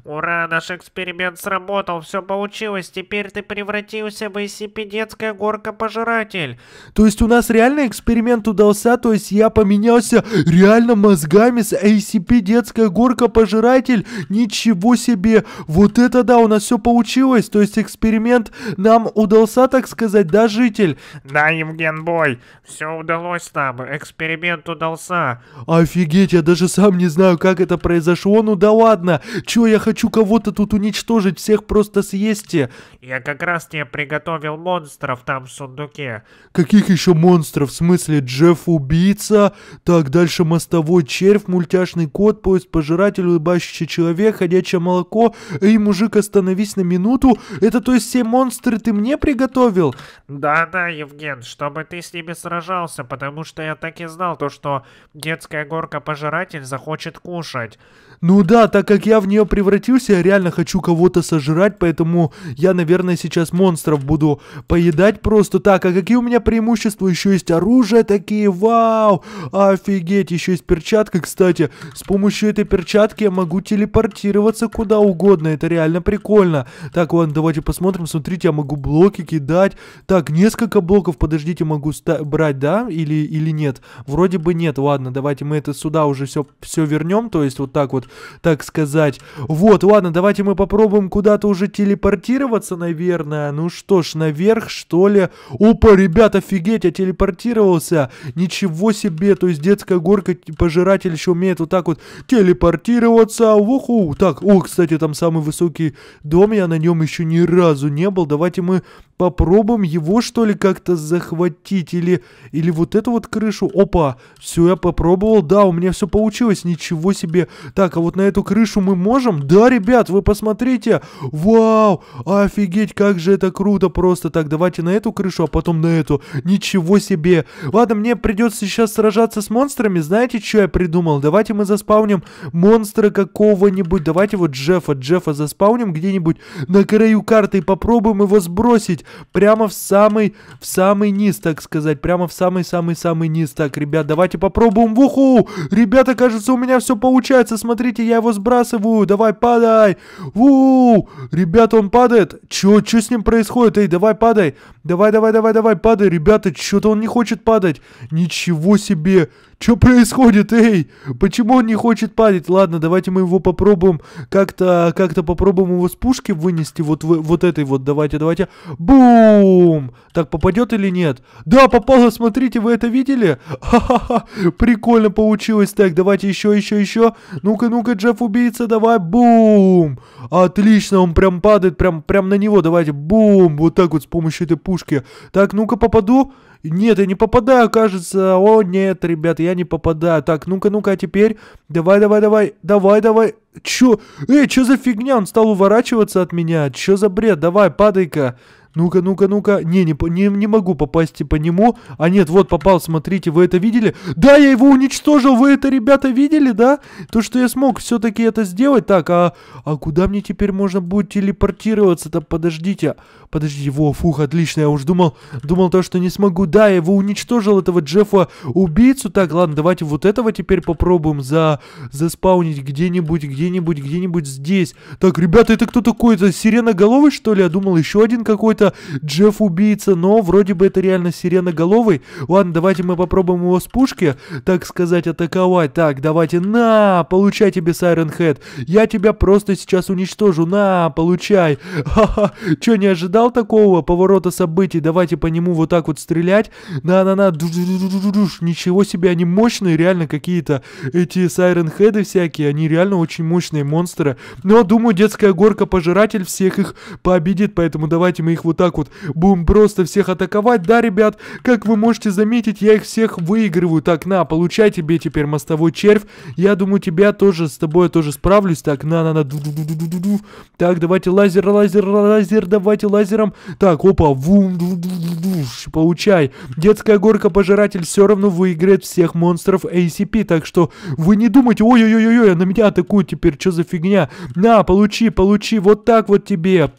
Ура, наш эксперимент Эксперимент сработал, все получилось. Теперь ты превратился в эсипедетская горка-пожиратель. То есть у нас реально эксперимент удался, то есть я поменялся реально мозгами с ACP детская горка-пожиратель? Ничего себе! Вот это да, у нас все получилось. То есть эксперимент нам удался, так сказать, да, житель? Да, Евген Бой, все удалось нам, эксперимент удался. Офигеть, я даже сам не знаю, как это произошло, ну да ладно. Чё, я хочу кого-то тут уничтожить? уничтожить, всех просто съесьте. Я как раз тебе приготовил монстров там в сундуке. Каких еще монстров? В смысле, Джефф убийца? Так, дальше мостовой червь, мультяшный кот, поезд пожиратель, улыбающийся человек, ходячее молоко. Эй, мужик, остановись на минуту. Это то есть все монстры ты мне приготовил? Да-да, Евген, чтобы ты с ними сражался, потому что я так и знал то, что детская горка пожиратель захочет кушать. Ну да, так как я в нее превратился, я реально хочу кого-то сожрать, поэтому я, наверное, сейчас монстров буду поедать просто так. А какие у меня преимущества? Еще есть оружие такие, вау! Офигеть, еще есть перчатка, кстати. С помощью этой перчатки я могу телепортироваться куда угодно, это реально прикольно. Так, ладно, давайте посмотрим, смотрите, я могу блоки кидать. Так, несколько блоков, подождите, могу брать, да? Или, или нет? Вроде бы нет, ладно, давайте мы это сюда уже все, все вернем, то есть вот так вот так сказать. Вот, ладно, давайте мы попробуем куда-то уже телепортироваться, наверное. Ну что ж, наверх, что ли? Опа, ребят, офигеть, я телепортировался. Ничего себе, то есть детская горка пожиратель еще умеет вот так вот телепортироваться. Уху. Так, о, кстати, там самый высокий дом, я на нем еще ни разу не был. Давайте мы попробуем его, что ли, как-то захватить. Или, или вот эту вот крышу. Опа, все, я попробовал. Да, у меня все получилось, ничего себе. Так, так, а вот на эту крышу мы можем? Да, ребят, вы посмотрите. Вау, офигеть, как же это круто просто. Так, давайте на эту крышу, а потом на эту. Ничего себе. Ладно, мне придется сейчас сражаться с монстрами. Знаете, что я придумал? Давайте мы заспауним монстра какого-нибудь. Давайте вот Джеффа, Джеффа заспауним где-нибудь на краю карты и попробуем его сбросить прямо в самый, в самый низ, так сказать. Прямо в самый-самый-самый низ. Так, ребят, давайте попробуем. Вуху! Ребята, кажется, у меня все получается. Смотрите смотрите, я его сбрасываю, давай падай! Уу! Ребята, он падает! Чё, чё с ним происходит? Эй, давай падай! Давай, давай, давай, давай, падай, ребята, чё-то он не хочет падать! Ничего себе! Что происходит, эй? Почему он не хочет падать? Ладно, давайте мы его попробуем как-то, как-то попробуем его с пушки вынести. Вот, вот этой вот, давайте, давайте. Бум! Так, попадет или нет? Да, попало, смотрите, вы это видели? Ха-ха-ха, прикольно получилось. Так, давайте еще, еще, еще. Ну-ка, ну-ка, Джефф убийца, давай, бум! Отлично, он прям падает, прям, прям на него, давайте, бум! Вот так вот с помощью этой пушки. Так, ну-ка, попаду. Нет, я не попадаю, кажется. О, нет, ребята, я не попадаю. Так, ну-ка, ну-ка, а теперь. Давай, давай, давай, давай, давай. Чё? Эй, чё за фигня? Он стал уворачиваться от меня. Чё за бред? Давай, падай-ка. Ну-ка, ну-ка, ну-ка. Не, не, не, не могу попасть по нему. А нет, вот попал, смотрите, вы это видели? Да, я его уничтожил, вы это, ребята, видели, да? То, что я смог все-таки это сделать. Так, а, а куда мне теперь можно будет телепортироваться-то? Подождите, подождите, во, фух, отлично, я уже думал, думал то, что не смогу. Да, я его уничтожил, этого Джеффа убийцу. Так, ладно, давайте вот этого теперь попробуем за, заспаунить где-нибудь, где-нибудь, где-нибудь здесь. Так, ребята, это кто такой? Это сиреноголовый, что ли? Я думал, еще один какой-то это Джефф-убийца, но вроде бы это реально сиреноголовый. Ладно, давайте мы попробуем его с пушки, так сказать, атаковать. Так, давайте, на, получай тебе, Сайрон Хэт. Я тебя просто сейчас уничтожу, на, получай. Ха-ха, что не ожидал такого поворота событий? Давайте по нему вот так вот стрелять. На-на-на, ничего себе, они мощные, реально какие-то эти Сайрон Хэды всякие, они реально очень мощные монстры. Но, думаю, детская горка-пожиратель всех их пообидит, поэтому давайте мы их вот вот так вот будем просто всех атаковать, да, ребят? Как вы можете заметить, я их всех выигрываю. Так, на, получай тебе теперь мостовой червь. Я думаю, тебя тоже, с тобой я тоже справлюсь. Так, на, на, на, ду -ду -ду -ду -ду -ду. Так, давайте лазер, лазер, лазер, давайте лазером. Так, опа, вум, ду -ду -ду -ду. получай. Детская горка пожиратель все равно выиграет всех монстров ACP, так что вы не думайте, ой-ой-ой-ой, на меня атакуют теперь, что за фигня? На, получи, получи, вот так вот тебе.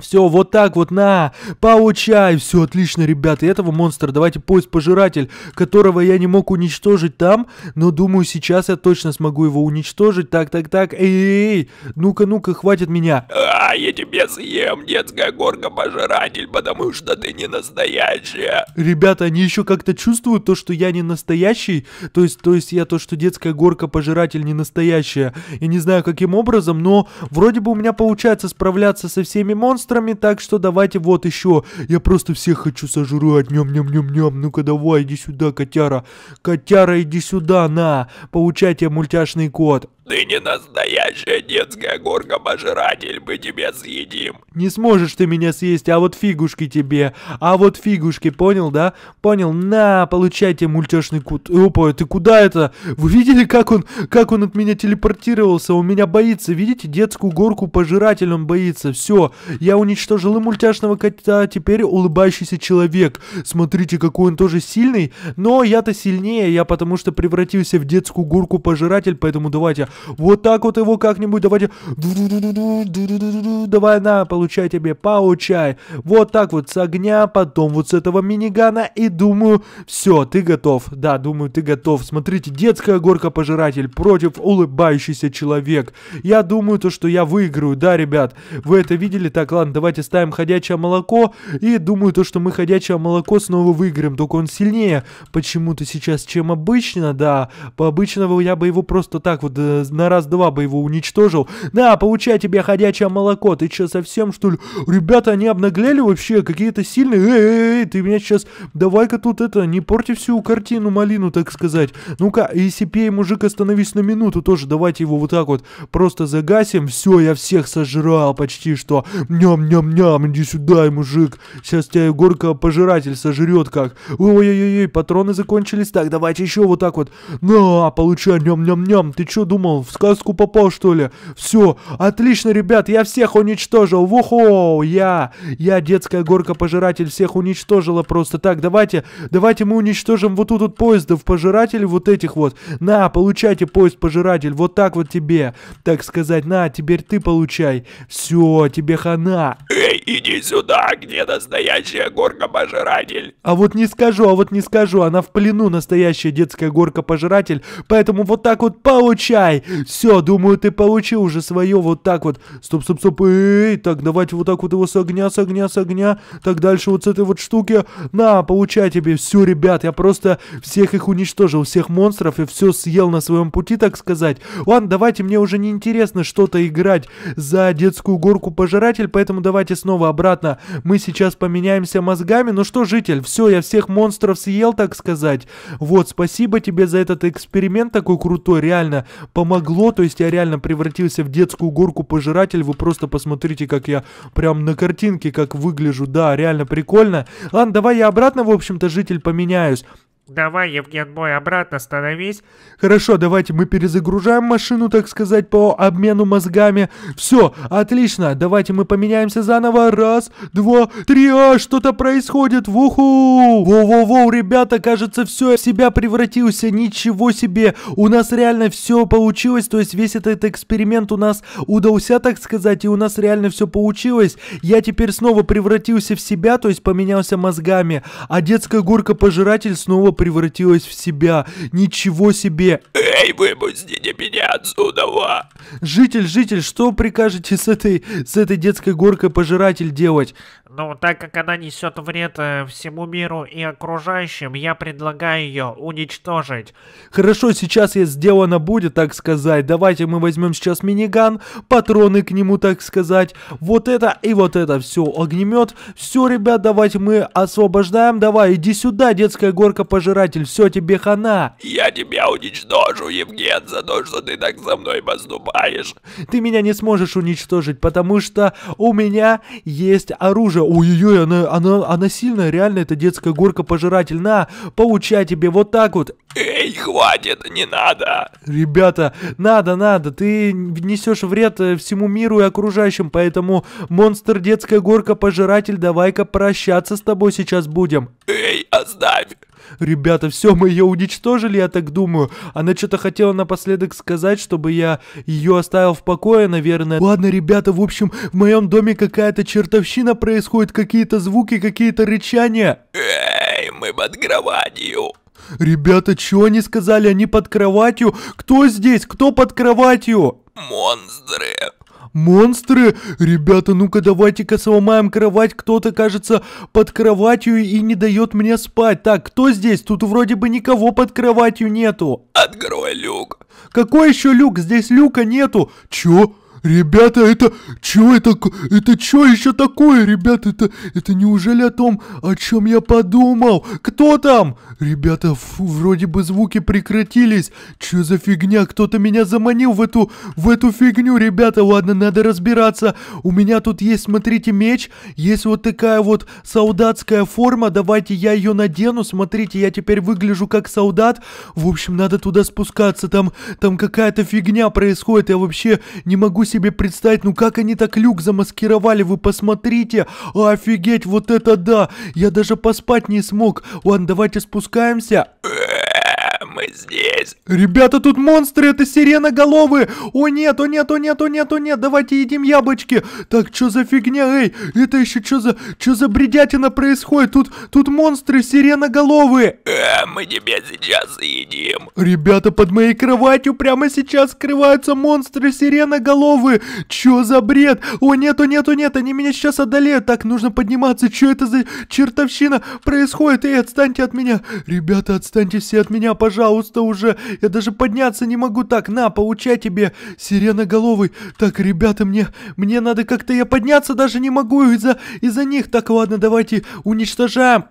Все, вот так вот, на, получай, все отлично, ребята, этого монстра, давайте поезд пожиратель, которого я не мог уничтожить там, но думаю, сейчас я точно смогу его уничтожить, так, так, так, эй, эй, эй. ну-ка, ну-ка, хватит меня. А, я тебя съем, детская горка пожиратель, потому что ты не настоящая. Ребята, они еще как-то чувствуют то, что я не настоящий, то есть, то есть я то, что детская горка пожиратель не настоящая, я не знаю каким образом, но вроде бы у меня получается справляться со всеми монстрами, монстрами, так что давайте вот еще. Я просто всех хочу сожрать. Ням-ням-ням-ням. Ну-ка давай, иди сюда, котяра. Котяра, иди сюда, на. Получайте мультяшный код. Ты не настоящая детская горка, пожиратель, мы тебя съедим. Не сможешь ты меня съесть, а вот фигушки тебе. А вот фигушки, понял, да? Понял, на, получайте мультяшный код. Опа, ты куда это? Вы видели, как он, как он от меня телепортировался? Он меня боится, видите? Детскую горку пожиратель он боится. Все, я я уничтожил и мультяшного кота, а теперь улыбающийся человек. Смотрите, какой он тоже сильный. Но я-то сильнее, я потому что превратился в детскую гурку-пожиратель, поэтому давайте вот так вот его как-нибудь, давайте... Давай, на, получай тебе, получай. Вот так вот с огня, потом вот с этого минигана, и думаю, все, ты готов. Да, думаю, ты готов. Смотрите, детская горка-пожиратель против улыбающийся человек. Я думаю, то, что я выиграю, да, ребят? Вы это видели? Так, ладно ладно, давайте ставим ходячее молоко. И думаю, то, что мы ходячее молоко снова выиграем. Только он сильнее почему-то сейчас, чем обычно, да. По обычному я бы его просто так вот э, на раз-два бы его уничтожил. Да, получай тебе ходячее молоко. Ты что, совсем что ли? Ребята, они обнаглели вообще? Какие-то сильные? Эй, эй, эй, ты меня сейчас... Давай-ка тут это, не порти всю картину малину, так сказать. Ну-ка, ECPA, мужик, остановись на минуту тоже. Давайте его вот так вот просто загасим. Все, я всех сожрал почти что. Не, Ням-ням-ням, иди сюда, мужик. Сейчас тебя горка пожиратель сожрет как. Ой-ой-ой, патроны закончились. Так, давайте еще вот так вот. На, получай, ням-ням-ням. Ты что думал, в сказку попал, что ли? Все, отлично, ребят, я всех уничтожил. Вухо, я, я детская горка пожиратель всех уничтожила просто так. Давайте, давайте мы уничтожим вот тут вот поездов пожирателей, вот этих вот. На, получайте поезд пожиратель, вот так вот тебе, так сказать. На, теперь ты получай. Все, тебе хана сюда!» «Эй, иди сюда, где настоящая горка-пожиратель?» «А вот не скажу, а вот не скажу, она в плену настоящая детская горка-пожиратель, поэтому вот так вот получай! Все, думаю, ты получил уже свое вот так вот. Стоп, стоп, стоп, эй, так, давайте вот так вот его с огня, с огня, с огня, так дальше вот с этой вот штуки. На, получай тебе все, ребят, я просто всех их уничтожил, всех монстров и все съел на своем пути, так сказать. Ладно, давайте, мне уже не интересно что-то играть за детскую горку-пожиратель, поэтому поэтому давайте снова обратно. Мы сейчас поменяемся мозгами. Ну что, житель, все, я всех монстров съел, так сказать. Вот, спасибо тебе за этот эксперимент такой крутой, реально помогло. То есть я реально превратился в детскую горку-пожиратель. Вы просто посмотрите, как я прям на картинке как выгляжу. Да, реально прикольно. Ладно, давай я обратно, в общем-то, житель поменяюсь. Давай, Евген Бой, обратно становись. Хорошо, давайте мы перезагружаем машину, так сказать, по обмену мозгами. Все, отлично, давайте мы поменяемся заново. Раз, два, три, а, что-то происходит, вуху! Воу-воу-воу, ребята, кажется, все в себя превратился, ничего себе. У нас реально все получилось, то есть весь этот эксперимент у нас удался, так сказать, и у нас реально все получилось. Я теперь снова превратился в себя, то есть поменялся мозгами, а детская горка-пожиратель снова превратилась в себя. Ничего себе! Эй, выпустите меня отсюда! Ва! Житель, житель, что прикажете с этой, с этой детской горкой пожиратель делать? но так как она несет вред э, всему миру и окружающим, я предлагаю ее уничтожить. Хорошо, сейчас я сделано будет, так сказать. Давайте мы возьмем сейчас миниган, патроны к нему, так сказать. Вот это и вот это все. Огнемет. Все, ребят, давайте мы освобождаем. Давай, иди сюда, детская горка-пожиратель. Все, тебе хана. Я тебя уничтожу, Евген, за то, что ты так со мной поступаешь. Ты меня не сможешь уничтожить, потому что у меня есть оружие ой-ой-ой, она, она, она сильная, реально, это детская горка пожиратель, на, получай тебе вот так вот. Эй, хватит, не надо. Ребята, надо, надо, ты несешь вред э, всему миру и окружающим, поэтому монстр детская горка пожиратель, давай-ка прощаться с тобой сейчас будем. Эй, оставь. Ребята, все, мы ее уничтожили, я так думаю. Она что-то хотела напоследок сказать, чтобы я ее оставил в покое, наверное. Ладно, ребята, в общем, в моем доме какая-то чертовщина происходит, какие-то звуки, какие-то рычания. Эй, мы под кроватью. Ребята, что они сказали? Они под кроватью? Кто здесь? Кто под кроватью? Монстры. Монстры? Ребята, ну-ка давайте-ка сломаем кровать. Кто-то, кажется, под кроватью и не дает мне спать. Так, кто здесь? Тут вроде бы никого под кроватью нету. Открой люк. Какой еще люк? Здесь люка нету. Чё? Ребята, это чё это? Это чё еще такое, ребята? Это, это неужели о том, о чем я подумал? Кто там? Ребята, фу, вроде бы звуки прекратились. Чё за фигня? Кто-то меня заманил в эту, в эту фигню, ребята. Ладно, надо разбираться. У меня тут есть, смотрите, меч. Есть вот такая вот солдатская форма. Давайте я ее надену. Смотрите, я теперь выгляжу как солдат. В общем, надо туда спускаться. Там, там какая-то фигня происходит. Я вообще не могу себе себе представить, ну как они так люк замаскировали, вы посмотрите. Офигеть, вот это да. Я даже поспать не смог. Ладно, давайте спускаемся. Эх. Мы здесь. Ребята, тут монстры, это сирена головы. О нет, о нет, о нет, о нет, о нет. Давайте едим яблочки. Так, что за фигня? Эй, это еще что за, что за бредятина происходит? Тут, тут монстры, сирена головы. Э, мы тебя сейчас едим. Ребята, под моей кроватью прямо сейчас скрываются монстры, сирена головы. Что за бред? О нет, о нет, о нет, они меня сейчас одолеют. Так, нужно подниматься. Что это за чертовщина происходит? Эй, отстаньте от меня. Ребята, отстаньте все от меня, пожалуйста пожалуйста, уже. Я даже подняться не могу так. На, получай тебе, сиреноголовый. Так, ребята, мне, мне надо как-то... Я подняться даже не могу из-за из за них. Так, ладно, давайте уничтожаем.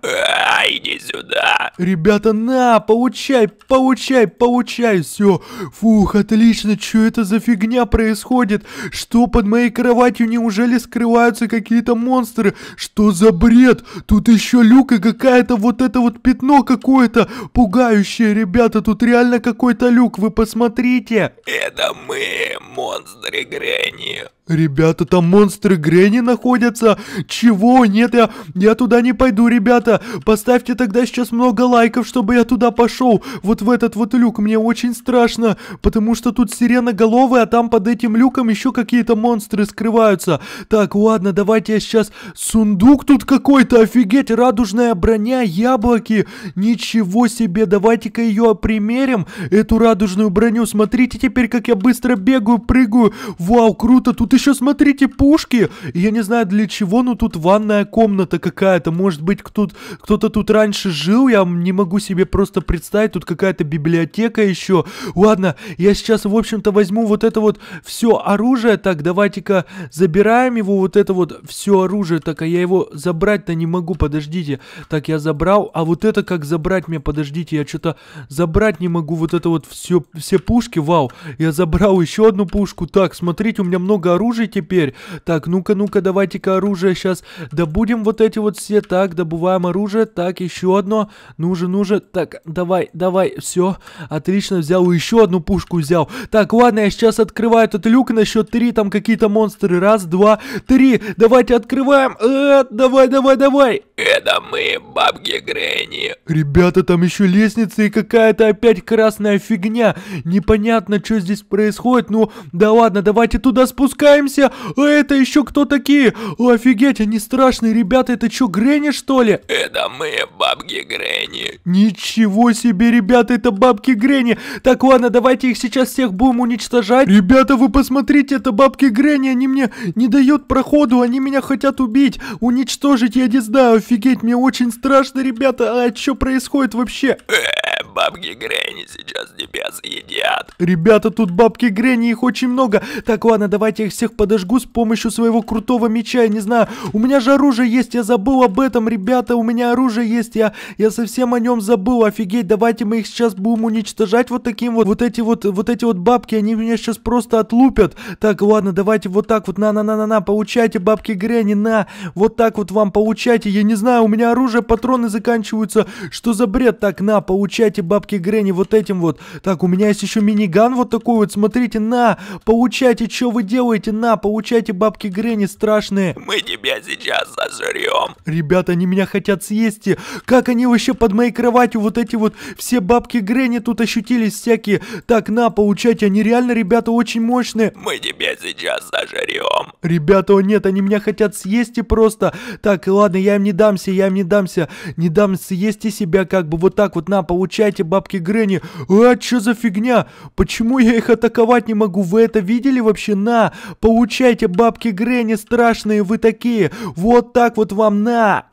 иди сюда. Ребята, на, получай, получай, получай. Все. Фух, отлично. Что это за фигня происходит? Что под моей кроватью? Неужели скрываются какие-то монстры? Что за бред? Тут еще люк и какая-то вот это вот пятно какое-то пугающее, ребята ребята, тут реально какой-то люк, вы посмотрите!» «Это мы, монстры Гренни!» «Ребята, там монстры Гренни находятся! Чего? Нет, я, я туда не пойду, ребята! Поставьте тогда сейчас много лайков, чтобы я туда пошел! Вот в этот вот люк мне очень страшно, потому что тут сирена головы, а там под этим люком еще какие-то монстры скрываются! Так, ладно, давайте я сейчас... Сундук тут какой-то, офигеть! Радужная броня, яблоки! Ничего себе! Давайте-ка ее примерим, эту радужную броню! Смотрите теперь, как я быстро бегаю, прыгаю! Вау, круто! Тут еще смотрите пушки. Я не знаю для чего, но тут ванная комната какая-то. Может быть, кто-то кто тут раньше жил. Я не могу себе просто представить. Тут какая-то библиотека еще. Ладно, я сейчас, в общем-то, возьму вот это вот все оружие. Так, давайте-ка забираем его. Вот это вот все оружие. Так, а я его забрать-то не могу. Подождите. Так, я забрал. А вот это как забрать мне? Подождите, я что-то забрать не могу. Вот это вот все, все пушки. Вау, я забрал еще одну пушку. Так, смотрите, у меня много оружия оружие теперь. Так, ну-ка, ну-ка, давайте-ка оружие сейчас добудем вот эти вот все. Так, добываем оружие. Так, еще одно. Ну же, ну же. Так, давай, давай, все. Отлично, взял еще одну пушку взял. Так, ладно, я сейчас открываю этот люк на счет три. Там какие-то монстры. Раз, два, три. Давайте открываем. Э, давай, давай, давай. Это мы, бабки Грэнни. Ребята, там еще лестница и какая-то опять красная фигня. Непонятно, что здесь происходит. Ну, да ладно, давайте туда спускаемся возвращаемся. А это еще кто такие? Офигеть, они страшные ребята. Это что, Гренни, что ли? Это мы, бабки Гренни. Ничего себе, ребята, это бабки Гренни. Так, ладно, давайте их сейчас всех будем уничтожать. Ребята, вы посмотрите, это бабки Гренни. Они мне не дают проходу. Они меня хотят убить, уничтожить. Я не знаю, офигеть, мне очень страшно, ребята. А что происходит вообще? Э, бабки Гренни сейчас тебя съедят. Ребята, тут бабки Гренни, их очень много. Так, ладно, давайте их всех всех подожгу с помощью своего крутого меча, я не знаю. У меня же оружие есть, я забыл об этом, ребята, у меня оружие есть, я, я совсем о нем забыл, офигеть, давайте мы их сейчас будем уничтожать вот таким вот, вот эти вот, вот эти вот бабки, они меня сейчас просто отлупят. Так, ладно, давайте вот так вот, на-на-на-на-на, получайте бабки Гренни, на, вот так вот вам получайте, я не знаю, у меня оружие, патроны заканчиваются, что за бред, так, на, получайте бабки Гренни вот этим вот. Так, у меня есть еще миниган вот такой вот, смотрите, на, получайте, что вы делаете, на получайте бабки Гренни страшные? Мы тебя сейчас сожрем. Ребята, они меня хотят съесть. Как они вообще под моей кроватью вот эти вот все бабки Гренни тут ощутились всякие? Так, на, получайте, они реально, ребята, очень мощные. Мы тебя сейчас сожрем. Ребята, о нет, они меня хотят съесть и просто. Так, ладно, я им не дамся, я им не дамся. Не дам съесть и себя как бы вот так вот, на, получайте бабки Гренни. А, что за фигня? Почему я их атаковать не могу? Вы это видели вообще? На, Получайте, бабки Гренни, страшные вы такие! Вот так вот вам на!»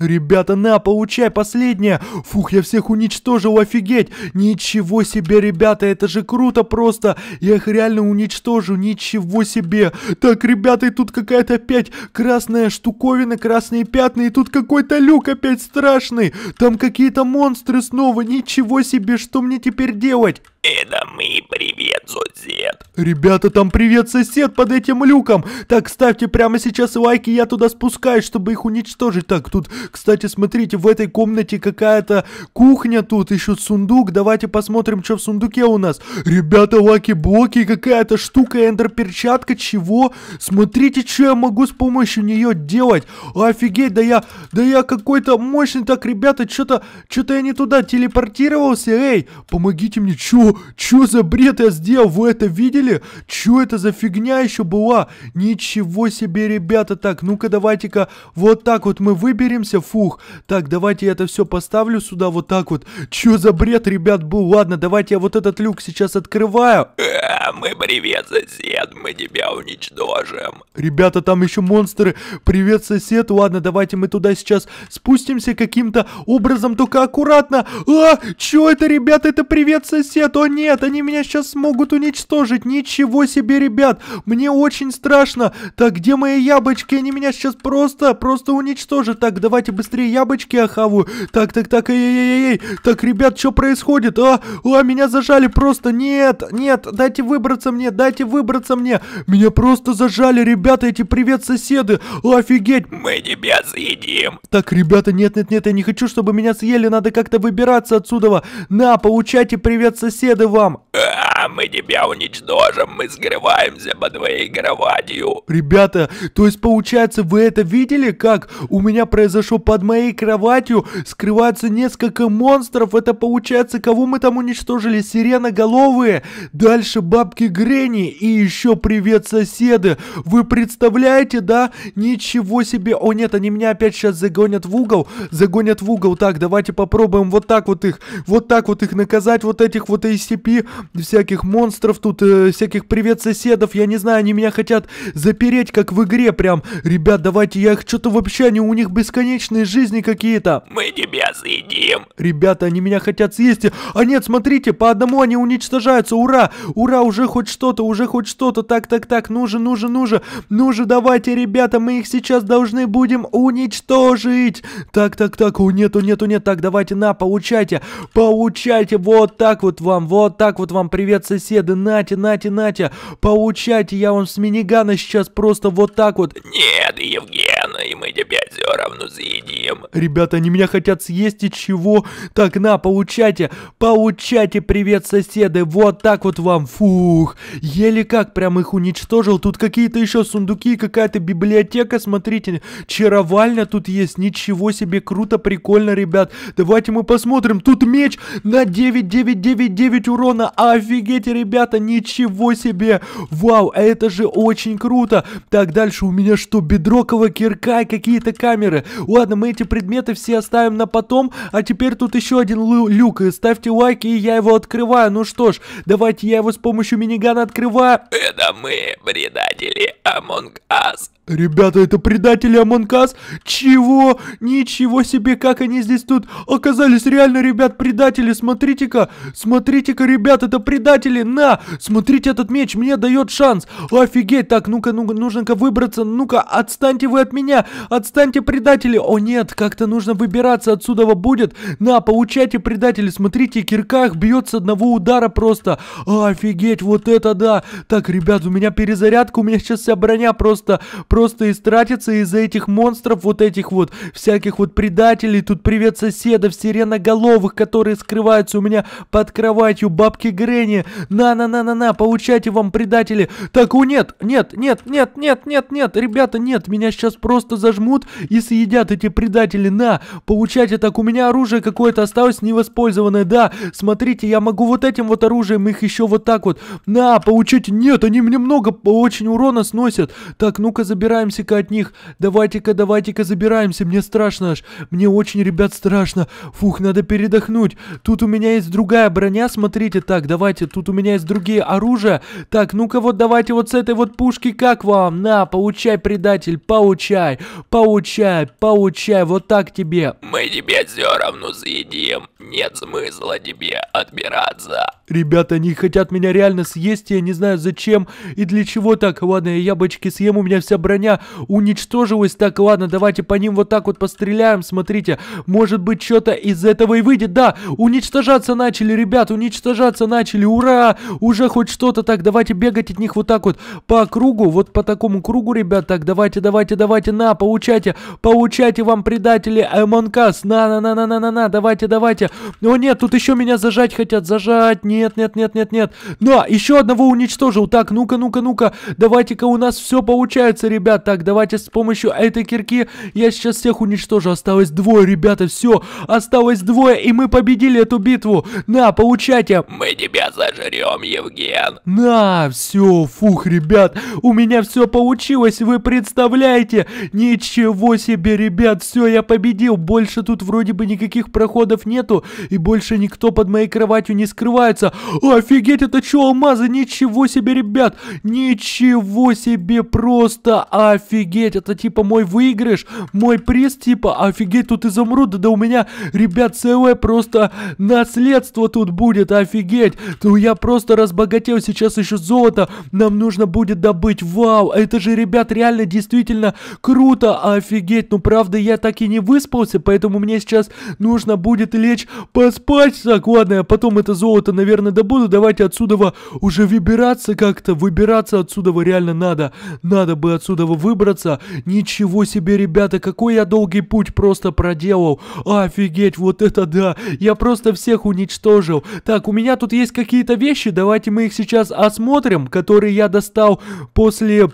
Ребята, на, получай последнее. Фух, я всех уничтожил, офигеть. Ничего себе, ребята, это же круто просто. Я их реально уничтожу, ничего себе. Так, ребята, и тут какая-то опять красная штуковина, красные пятна, и тут какой-то люк опять страшный. Там какие-то монстры снова, ничего себе, что мне теперь делать? Это мы, привет, сосед. Ребята, там привет, сосед, под этим люком. Так, ставьте прямо сейчас лайки, я туда спускаюсь, чтобы их уничтожить. Так, тут, кстати, смотрите, в этой комнате какая-то кухня тут, еще сундук. Давайте посмотрим, что в сундуке у нас. Ребята, лаки-блоки, какая-то штука, эндер-перчатка, чего? Смотрите, что я могу с помощью нее делать. Офигеть, да я, да я какой-то мощный. Так, ребята, что-то, что-то я не туда телепортировался. Эй, помогите мне, чего? Чё, за бред я сделал? Вы это видели? Чё это за фигня еще была? Ничего себе, ребята. Так, ну-ка давайте-ка вот так вот мы выберемся. Фух. Так, давайте я это все поставлю сюда вот так вот. Чё за бред, ребят, был? Ладно, давайте я вот этот люк сейчас открываю. Э, мы привет, сосед, мы тебя уничтожим. Ребята, там еще монстры. Привет, сосед. Ладно, давайте мы туда сейчас спустимся каким-то образом, только аккуратно. А, чё это, ребята? Это привет, сосед что нет, они меня сейчас могут уничтожить. Ничего себе, ребят, мне очень страшно. Так, где мои яблочки? Они меня сейчас просто, просто уничтожат. Так, давайте быстрее яблочки охаву. Так, так, так, эй, эй, эй, эй. Так, ребят, что происходит? А, а, меня зажали просто. Нет, нет, дайте выбраться мне, дайте выбраться мне. Меня просто зажали, ребята, эти привет соседы. Офигеть. Мы тебя съедим. Так, ребята, нет, нет, нет, я не хочу, чтобы меня съели. Надо как-то выбираться отсюда. На, получайте привет сосед. Победы вам! А мы тебя уничтожим, мы скрываемся под твоей кроватью. Ребята, то есть получается вы это видели, как у меня произошло под моей кроватью, скрываться несколько монстров, это получается, кого мы там уничтожили, сиреноголовые, дальше бабки Гренни и еще привет соседы, вы представляете, да? Ничего себе, о нет, они меня опять сейчас загонят в угол, загонят в угол, так, давайте попробуем вот так вот их, вот так вот их наказать, вот этих вот ACP, всяких всяких монстров, тут э, всяких привет соседов, я не знаю, они меня хотят запереть, как в игре прям. Ребят, давайте, я их что-то вообще, они у них бесконечные жизни какие-то. Мы тебя съедим. Ребята, они меня хотят съесть. А нет, смотрите, по одному они уничтожаются, ура, ура, уже хоть что-то, уже хоть что-то, так, так, так, ну же, ну же, ну же, ну же, давайте, ребята, мы их сейчас должны будем уничтожить. Так, так, так, о нету о нет, так, давайте, на, получайте, получайте, вот так вот вам, вот так вот вам, привет кричат соседы, Натя, Натя, Натя, получайте, я вам с минигана сейчас просто вот так вот. Нет, Евген, и мы тебя все равно съедим. Ребята, они меня хотят съесть и чего? Так, на, получайте, получайте, привет, соседы, вот так вот вам, фух. Еле как прям их уничтожил, тут какие-то еще сундуки, какая-то библиотека, смотрите, чаровальня тут есть, ничего себе, круто, прикольно, ребят. Давайте мы посмотрим, тут меч на 9, 9, 9, 9 урона, офигеть офигеть, ребята, ничего себе! Вау, а это же очень круто! Так, дальше у меня что, бедрокова кирка и какие-то камеры. Ладно, мы эти предметы все оставим на потом, а теперь тут еще один люк. Ставьте лайки, и я его открываю. Ну что ж, давайте я его с помощью минигана открываю. Это мы, предатели Among Us. Ребята, это предатели Амонкас? Чего? Ничего себе, как они здесь тут оказались. Реально, ребят, предатели. Смотрите-ка, смотрите-ка, ребят, это предатели. На, смотрите этот меч, мне дает шанс. Офигеть, так, ну-ка, ну-ка, нужно-ка выбраться. Ну-ка, отстаньте вы от меня. Отстаньте, предатели. О нет, как-то нужно выбираться отсюда будет. На, получайте, предатели. Смотрите, кирках бьет с одного удара просто. Офигеть, вот это да. Так, ребят, у меня перезарядка, у меня сейчас вся броня просто... просто просто истратятся из-за этих монстров, вот этих вот всяких вот предателей. Тут привет соседов, сиреноголовых, которые скрываются у меня под кроватью, бабки Гренни. На-на-на-на-на, получайте вам, предатели. Так, у нет, нет, нет, нет, нет, нет, нет, ребята, нет, меня сейчас просто зажмут и съедят эти предатели. На, получайте, так, у меня оружие какое-то осталось невоспользованное, да. Смотрите, я могу вот этим вот оружием их еще вот так вот. На, получите. Нет, они мне много, очень урона сносят. Так, ну-ка, забирайте забираемся-ка от них! Давайте-ка, давайте-ка забираемся! Мне страшно аж! Мне очень, ребят, страшно! Фух, надо передохнуть! Тут у меня есть другая броня, смотрите, так, давайте, тут у меня есть другие оружия! Так, ну-ка вот давайте вот с этой вот пушки, как вам? На, получай, предатель, получай! Получай, получай, вот так тебе! Мы тебе все равно съедим! Нет смысла тебе отбираться! Ребята, они хотят меня реально съесть, я не знаю зачем и для чего так. Ладно, я яблочки съем, у меня вся броня броня уничтожилась. Так, ладно, давайте по ним вот так вот постреляем, смотрите. Может быть, что-то из этого и выйдет. Да, уничтожаться начали, ребят, уничтожаться начали. Ура! Уже хоть что-то. Так, давайте бегать от них вот так вот по кругу. Вот по такому кругу, ребят. Так, давайте, давайте, давайте, на, получайте. Получайте вам, предатели, Эмонкас. На, на, на, на, на, на, на, давайте, давайте. О, нет, тут еще меня зажать хотят, зажать. Нет, нет, нет, нет, нет. На, еще одного уничтожил. Так, ну-ка, ну-ка, ну-ка. Давайте-ка у нас все получается, ребят ребят. Так, давайте с помощью этой кирки я сейчас всех уничтожу. Осталось двое, ребята, все. Осталось двое, и мы победили эту битву. На, получайте. Мы тебя зажрем, Евген. На, все, фух, ребят. У меня все получилось, вы представляете? Ничего себе, ребят, все, я победил. Больше тут вроде бы никаких проходов нету. И больше никто под моей кроватью не скрывается. Офигеть, это что, алмазы? Ничего себе, ребят. Ничего себе, просто офигеть, это типа мой выигрыш, мой приз типа, офигеть, тут изумруды, да у меня, ребят, целое просто наследство тут будет, офигеть, ну я просто разбогател, сейчас еще золото нам нужно будет добыть, вау, это же, ребят, реально действительно круто, офигеть, ну правда я так и не выспался, поэтому мне сейчас нужно будет лечь поспать, так, ладно, я потом это золото, наверное, добуду, давайте отсюда уже выбираться как-то, выбираться отсюда реально надо, надо бы отсюда отсюда выбраться. Ничего себе, ребята, какой я долгий путь просто проделал. Офигеть, вот это да. Я просто всех уничтожил. Так, у меня тут есть какие-то вещи. Давайте мы их сейчас осмотрим, которые я достал после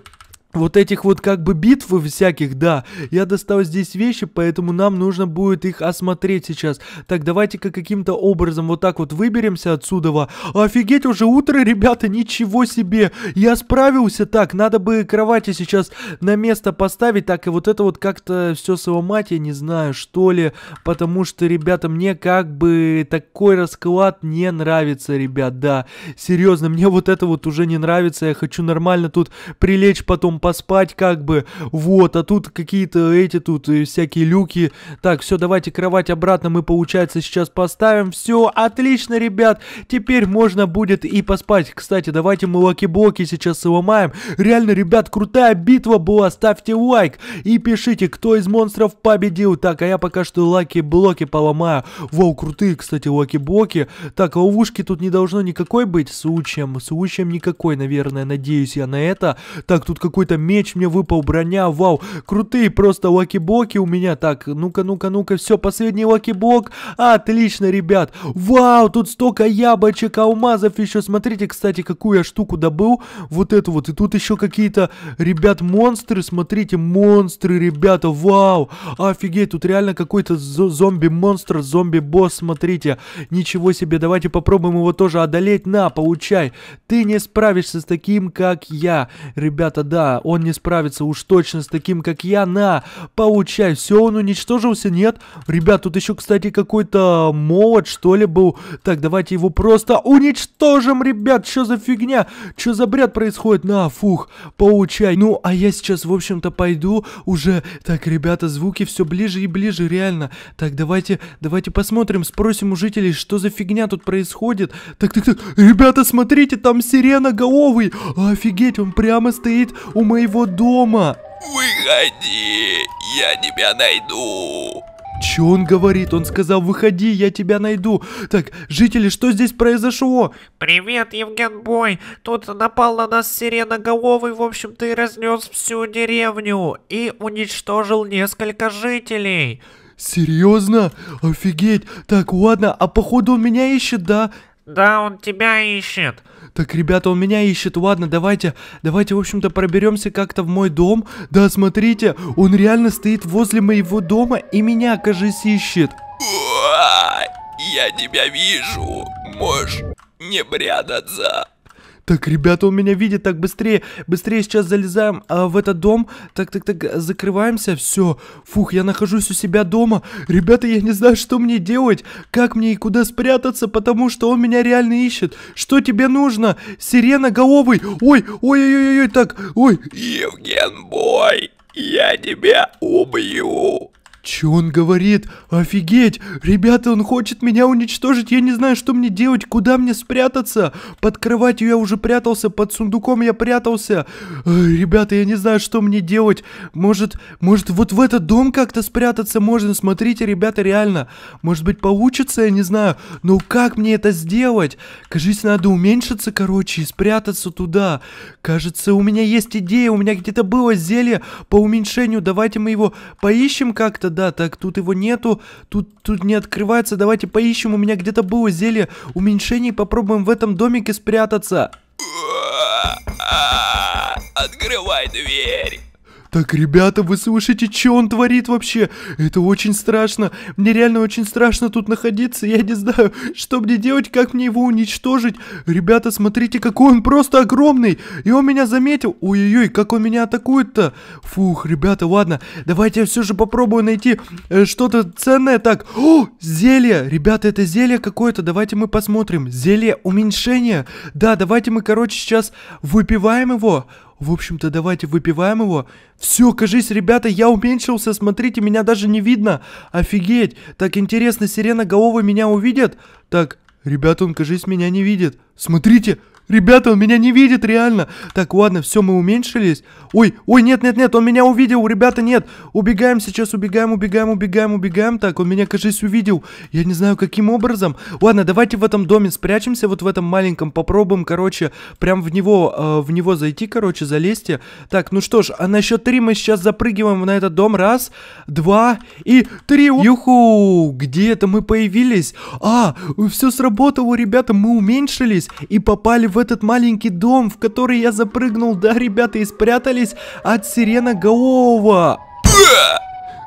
вот этих вот как бы битв всяких, да, я достал здесь вещи, поэтому нам нужно будет их осмотреть сейчас. Так, давайте-ка каким-то образом вот так вот выберемся отсюда. Офигеть, уже утро, ребята, ничего себе, я справился так, надо бы кровати сейчас на место поставить, так, и вот это вот как-то все сломать, я не знаю, что ли, потому что, ребята, мне как бы такой расклад не нравится, ребят, да, серьезно, мне вот это вот уже не нравится, я хочу нормально тут прилечь потом поспать как бы, вот, а тут какие-то эти тут э, всякие люки. Так, все, давайте кровать обратно мы, получается, сейчас поставим. Все, отлично, ребят, теперь можно будет и поспать. Кстати, давайте молоки блоки сейчас сломаем. Реально, ребят, крутая битва была, ставьте лайк и пишите, кто из монстров победил. Так, а я пока что лаки-блоки поломаю. Вау, крутые, кстати, лаки-блоки. Так, а ловушки тут не должно никакой быть случаем, случаем никакой, наверное, надеюсь я на это. Так, тут какой-то какой-то меч мне выпал, броня, вау. Крутые просто лаки боки у меня. Так, ну-ка, ну-ка, ну-ка, все, последний лаки бок, Отлично, ребят. Вау, тут столько яблочек, алмазов еще. Смотрите, кстати, какую я штуку добыл. Вот эту вот. И тут еще какие-то, ребят, монстры. Смотрите, монстры, ребята, вау. Офигеть, тут реально какой-то зомби-монстр, зомби-босс, смотрите. Ничего себе, давайте попробуем его тоже одолеть. На, получай. Ты не справишься с таким, как я. Ребята, да, он не справится уж точно с таким, как я, на, получай, все, он уничтожился, нет? Ребят, тут еще, кстати, какой-то молот, что ли, был, так, давайте его просто уничтожим, ребят, что за фигня, что за бред происходит, на, фух, получай, ну, а я сейчас, в общем-то, пойду уже, так, ребята, звуки все ближе и ближе, реально, так, давайте, давайте посмотрим, спросим у жителей, что за фигня тут происходит, так, так, так, ребята, смотрите, там сирена головый, офигеть, он прямо стоит у моего дома. Выходи, я тебя найду. Че он говорит? Он сказал, выходи, я тебя найду. Так, жители, что здесь произошло? Привет, Евген Бой. Тут напал на нас сиреноголовый, в общем, ты разнес всю деревню и уничтожил несколько жителей. Серьезно? Офигеть. Так, ладно, а походу он меня ищет, да? Да, он тебя ищет. Так, ребята, он меня ищет. Ладно, давайте, давайте, в общем-то, проберемся как-то в мой дом. Да, смотрите, он реально стоит возле моего дома и меня, кажется, ищет. Я тебя вижу. Можешь не прятаться. Так, ребята, он меня видит, так, быстрее, быстрее сейчас залезаем а, в этот дом, так, так, так, закрываемся, все, фух, я нахожусь у себя дома, ребята, я не знаю, что мне делать, как мне и куда спрятаться, потому что он меня реально ищет, что тебе нужно, сирена головый, ой, ой, ой, ой, ой, так, ой, Евген, бой, я тебя убью. Че он говорит? Офигеть! Ребята, он хочет меня уничтожить, я не знаю, что мне делать, куда мне спрятаться? Под кроватью я уже прятался, под сундуком я прятался. ребята, я не знаю, что мне делать. Может, может вот в этот дом как-то спрятаться можно? Смотрите, ребята, реально. Может быть получится, я не знаю. Но как мне это сделать? Кажись, надо уменьшиться, короче, и спрятаться туда. Кажется, у меня есть идея, у меня где-то было зелье по уменьшению. Давайте мы его поищем как-то, да, так, тут его нету, тут, тут не открывается, давайте поищем, у меня где-то было зелье уменьшений, попробуем в этом домике спрятаться. Открывай дверь. Так, ребята, вы слышите, что он творит вообще? Это очень страшно. Мне реально очень страшно тут находиться. Я не знаю, что мне делать, как мне его уничтожить. Ребята, смотрите, какой он просто огромный. И он меня заметил. Ой-ой-ой, как он меня атакует-то. Фух, ребята, ладно. Давайте я все же попробую найти э, что-то ценное. Так, о, зелье. Ребята, это зелье какое-то. Давайте мы посмотрим. Зелье уменьшения. Да, давайте мы, короче, сейчас выпиваем его. В общем-то, давайте выпиваем его. Все, кажись, ребята, я уменьшился, смотрите, меня даже не видно. Офигеть, так интересно, сирена головы меня увидят? Так, ребята, он, кажись, меня не видит. Смотрите, Ребята, он меня не видит, реально. Так, ладно, все, мы уменьшились. Ой, ой, нет, нет, нет, он меня увидел, ребята, нет. Убегаем сейчас, убегаем, убегаем, убегаем, убегаем. Так, он меня, кажется, увидел. Я не знаю, каким образом. Ладно, давайте в этом доме спрячемся, вот в этом маленьком. Попробуем, короче, прям в него, э, в него зайти, короче, залезть. Так, ну что ж, а на счет три мы сейчас запрыгиваем на этот дом. Раз, два и три. Юху, где это мы появились? А, все сработало, ребята, мы уменьшились и попали в в этот маленький дом, в который я запрыгнул, да, ребята, и спрятались от сирена Гаова.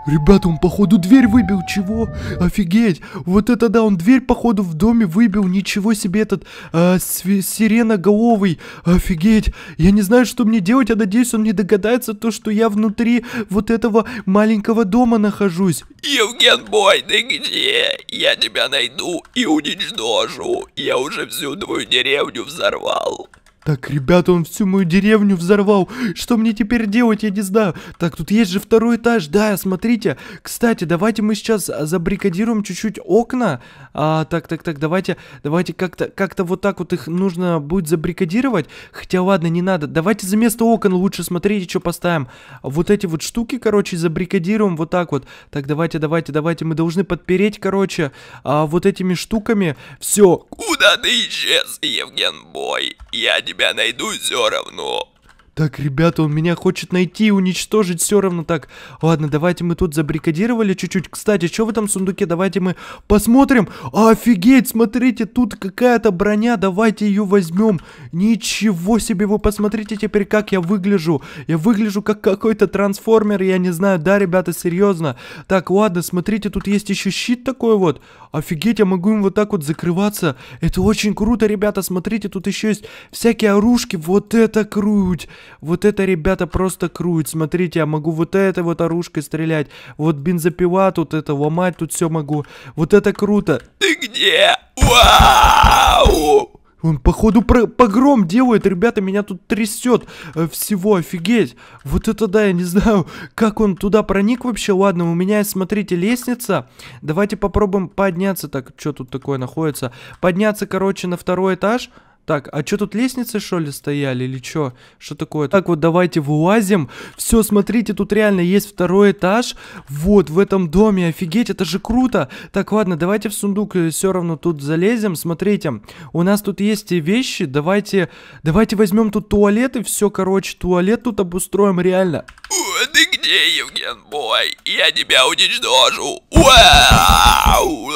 Ребята, он походу дверь выбил, чего? Офигеть, вот это да, он дверь походу в доме выбил, ничего себе этот э, сиреноголовый, офигеть. Я не знаю, что мне делать, а надеюсь, он не догадается то, что я внутри вот этого маленького дома нахожусь. Евген мой, ты где? Я тебя найду и уничтожу, я уже всю твою деревню взорвал. Так, ребята, он всю мою деревню взорвал. Что мне теперь делать, я не знаю. Так, тут есть же второй этаж, да, смотрите. Кстати, давайте мы сейчас а, забрикадируем чуть-чуть окна. А, так, так, так, давайте, давайте как-то как то вот так вот их нужно будет забрикадировать. Хотя, ладно, не надо. Давайте за место окон лучше смотрите, что поставим. Вот эти вот штуки, короче, забрикадируем вот так вот. Так, давайте, давайте, давайте. Мы должны подпереть, короче, а, вот этими штуками. Все. Куда ты исчез, Евген Бой? Я тебя найду все равно. Так, ребята, он меня хочет найти и уничтожить все равно так. Ладно, давайте мы тут забрикадировали чуть-чуть. Кстати, что в этом сундуке? Давайте мы посмотрим. Офигеть, смотрите, тут какая-то броня. Давайте ее возьмем. Ничего себе, вы посмотрите теперь, как я выгляжу. Я выгляжу как какой-то трансформер, я не знаю. Да, ребята, серьезно. Так, ладно, смотрите, тут есть еще щит такой вот. Офигеть, я могу им вот так вот закрываться. Это очень круто, ребята. Смотрите, тут еще есть всякие оружки. Вот это круть. Вот это, ребята, просто круть. Смотрите, я могу вот этой вот оружкой стрелять. Вот бензопила тут это ломать, тут все могу. Вот это круто. Ты где? Вау! Он, походу, про погром делает, ребята, меня тут трясет э, всего, офигеть. Вот это да, я не (laughs) знаю, как он туда проник вообще. Ладно, у меня, смотрите, лестница. Давайте попробуем подняться. Так, что тут такое находится? Подняться, короче, на второй этаж. Так, а что тут лестницы, что ли, стояли или что? Что такое? Так, вот давайте вылазим. Все, смотрите, тут реально есть второй этаж. Вот, в этом доме, офигеть, это же круто. Так, ладно, давайте в сундук э, все равно тут залезем. Смотрите, у нас тут есть вещи. Давайте, давайте возьмем тут туалет и все, короче, туалет тут обустроим реально. О, ты где, Евген, бой? Я тебя уничтожу. Вау!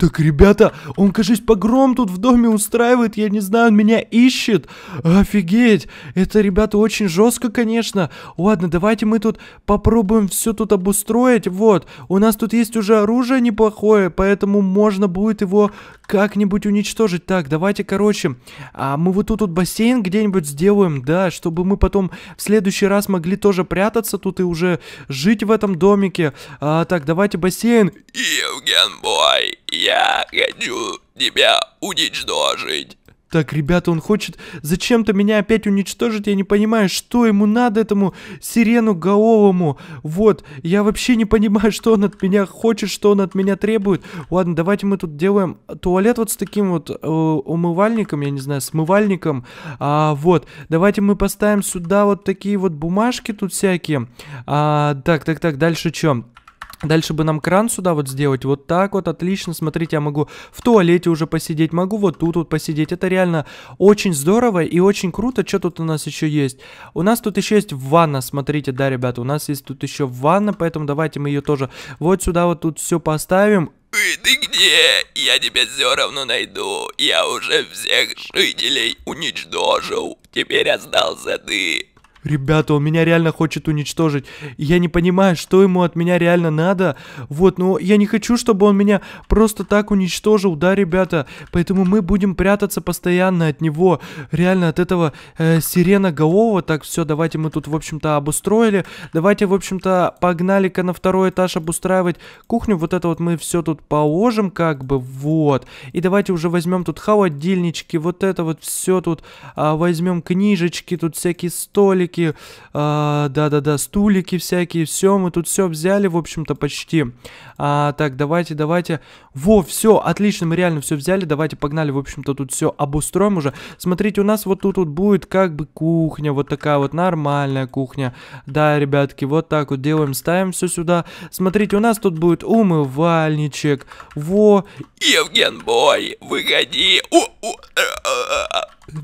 Так, ребята, он, кажется, погром тут в доме устраивает, я не знаю, он меня ищет. Офигеть, это, ребята, очень жестко, конечно. Ладно, давайте мы тут попробуем все тут обустроить, вот. У нас тут есть уже оружие неплохое, поэтому можно будет его как-нибудь уничтожить. Так, давайте, короче, а мы вот тут вот бассейн где-нибудь сделаем, да, чтобы мы потом в следующий раз могли тоже прятаться тут и уже жить в этом домике. А, так, давайте бассейн. Евген я хочу тебя уничтожить. Так, ребята, он хочет зачем-то меня опять уничтожить, я не понимаю, что ему надо этому сирену Гаовому. Вот, я вообще не понимаю, что он от меня хочет, что он от меня требует. Ладно, давайте мы тут делаем туалет вот с таким вот э, умывальником, я не знаю, смывальником. А, вот, давайте мы поставим сюда вот такие вот бумажки тут всякие. А, так, так, так, дальше чем? Дальше бы нам кран сюда вот сделать, вот так вот, отлично, смотрите, я могу в туалете уже посидеть, могу вот тут вот посидеть, это реально очень здорово и очень круто, что тут у нас еще есть? У нас тут еще есть ванна, смотрите, да, ребята, у нас есть тут еще ванна, поэтому давайте мы ее тоже вот сюда вот тут все поставим, Ой, ты где? Я тебя все равно найду. Я уже всех жителей уничтожил. Теперь остался ты. Ребята, он меня реально хочет уничтожить. Я не понимаю, что ему от меня реально надо. Вот, но я не хочу, чтобы он меня просто так уничтожил, да, ребята? Поэтому мы будем прятаться постоянно от него. Реально, от этого э, сирена голового. Так, все, давайте мы тут, в общем-то, обустроили. Давайте, в общем-то, погнали-ка на второй этаж обустраивать кухню. Вот это вот мы все тут положим, как бы, вот. И давайте уже возьмем тут холодильнички, вот это вот все тут. А, возьмем книжечки, тут всякие столики столики, а, да-да-да, э, стулики всякие, все, мы тут все взяли, в общем-то, почти. А, так, давайте, давайте. Во, все, отлично, мы реально все взяли, давайте погнали, в общем-то, тут все обустроим уже. Смотрите, у нас вот тут вот будет как бы кухня, вот такая вот нормальная кухня. Да, ребятки, вот так вот делаем, ставим все сюда. Смотрите, у нас тут будет умывальничек, во. Евген, бой, выходи. О, о,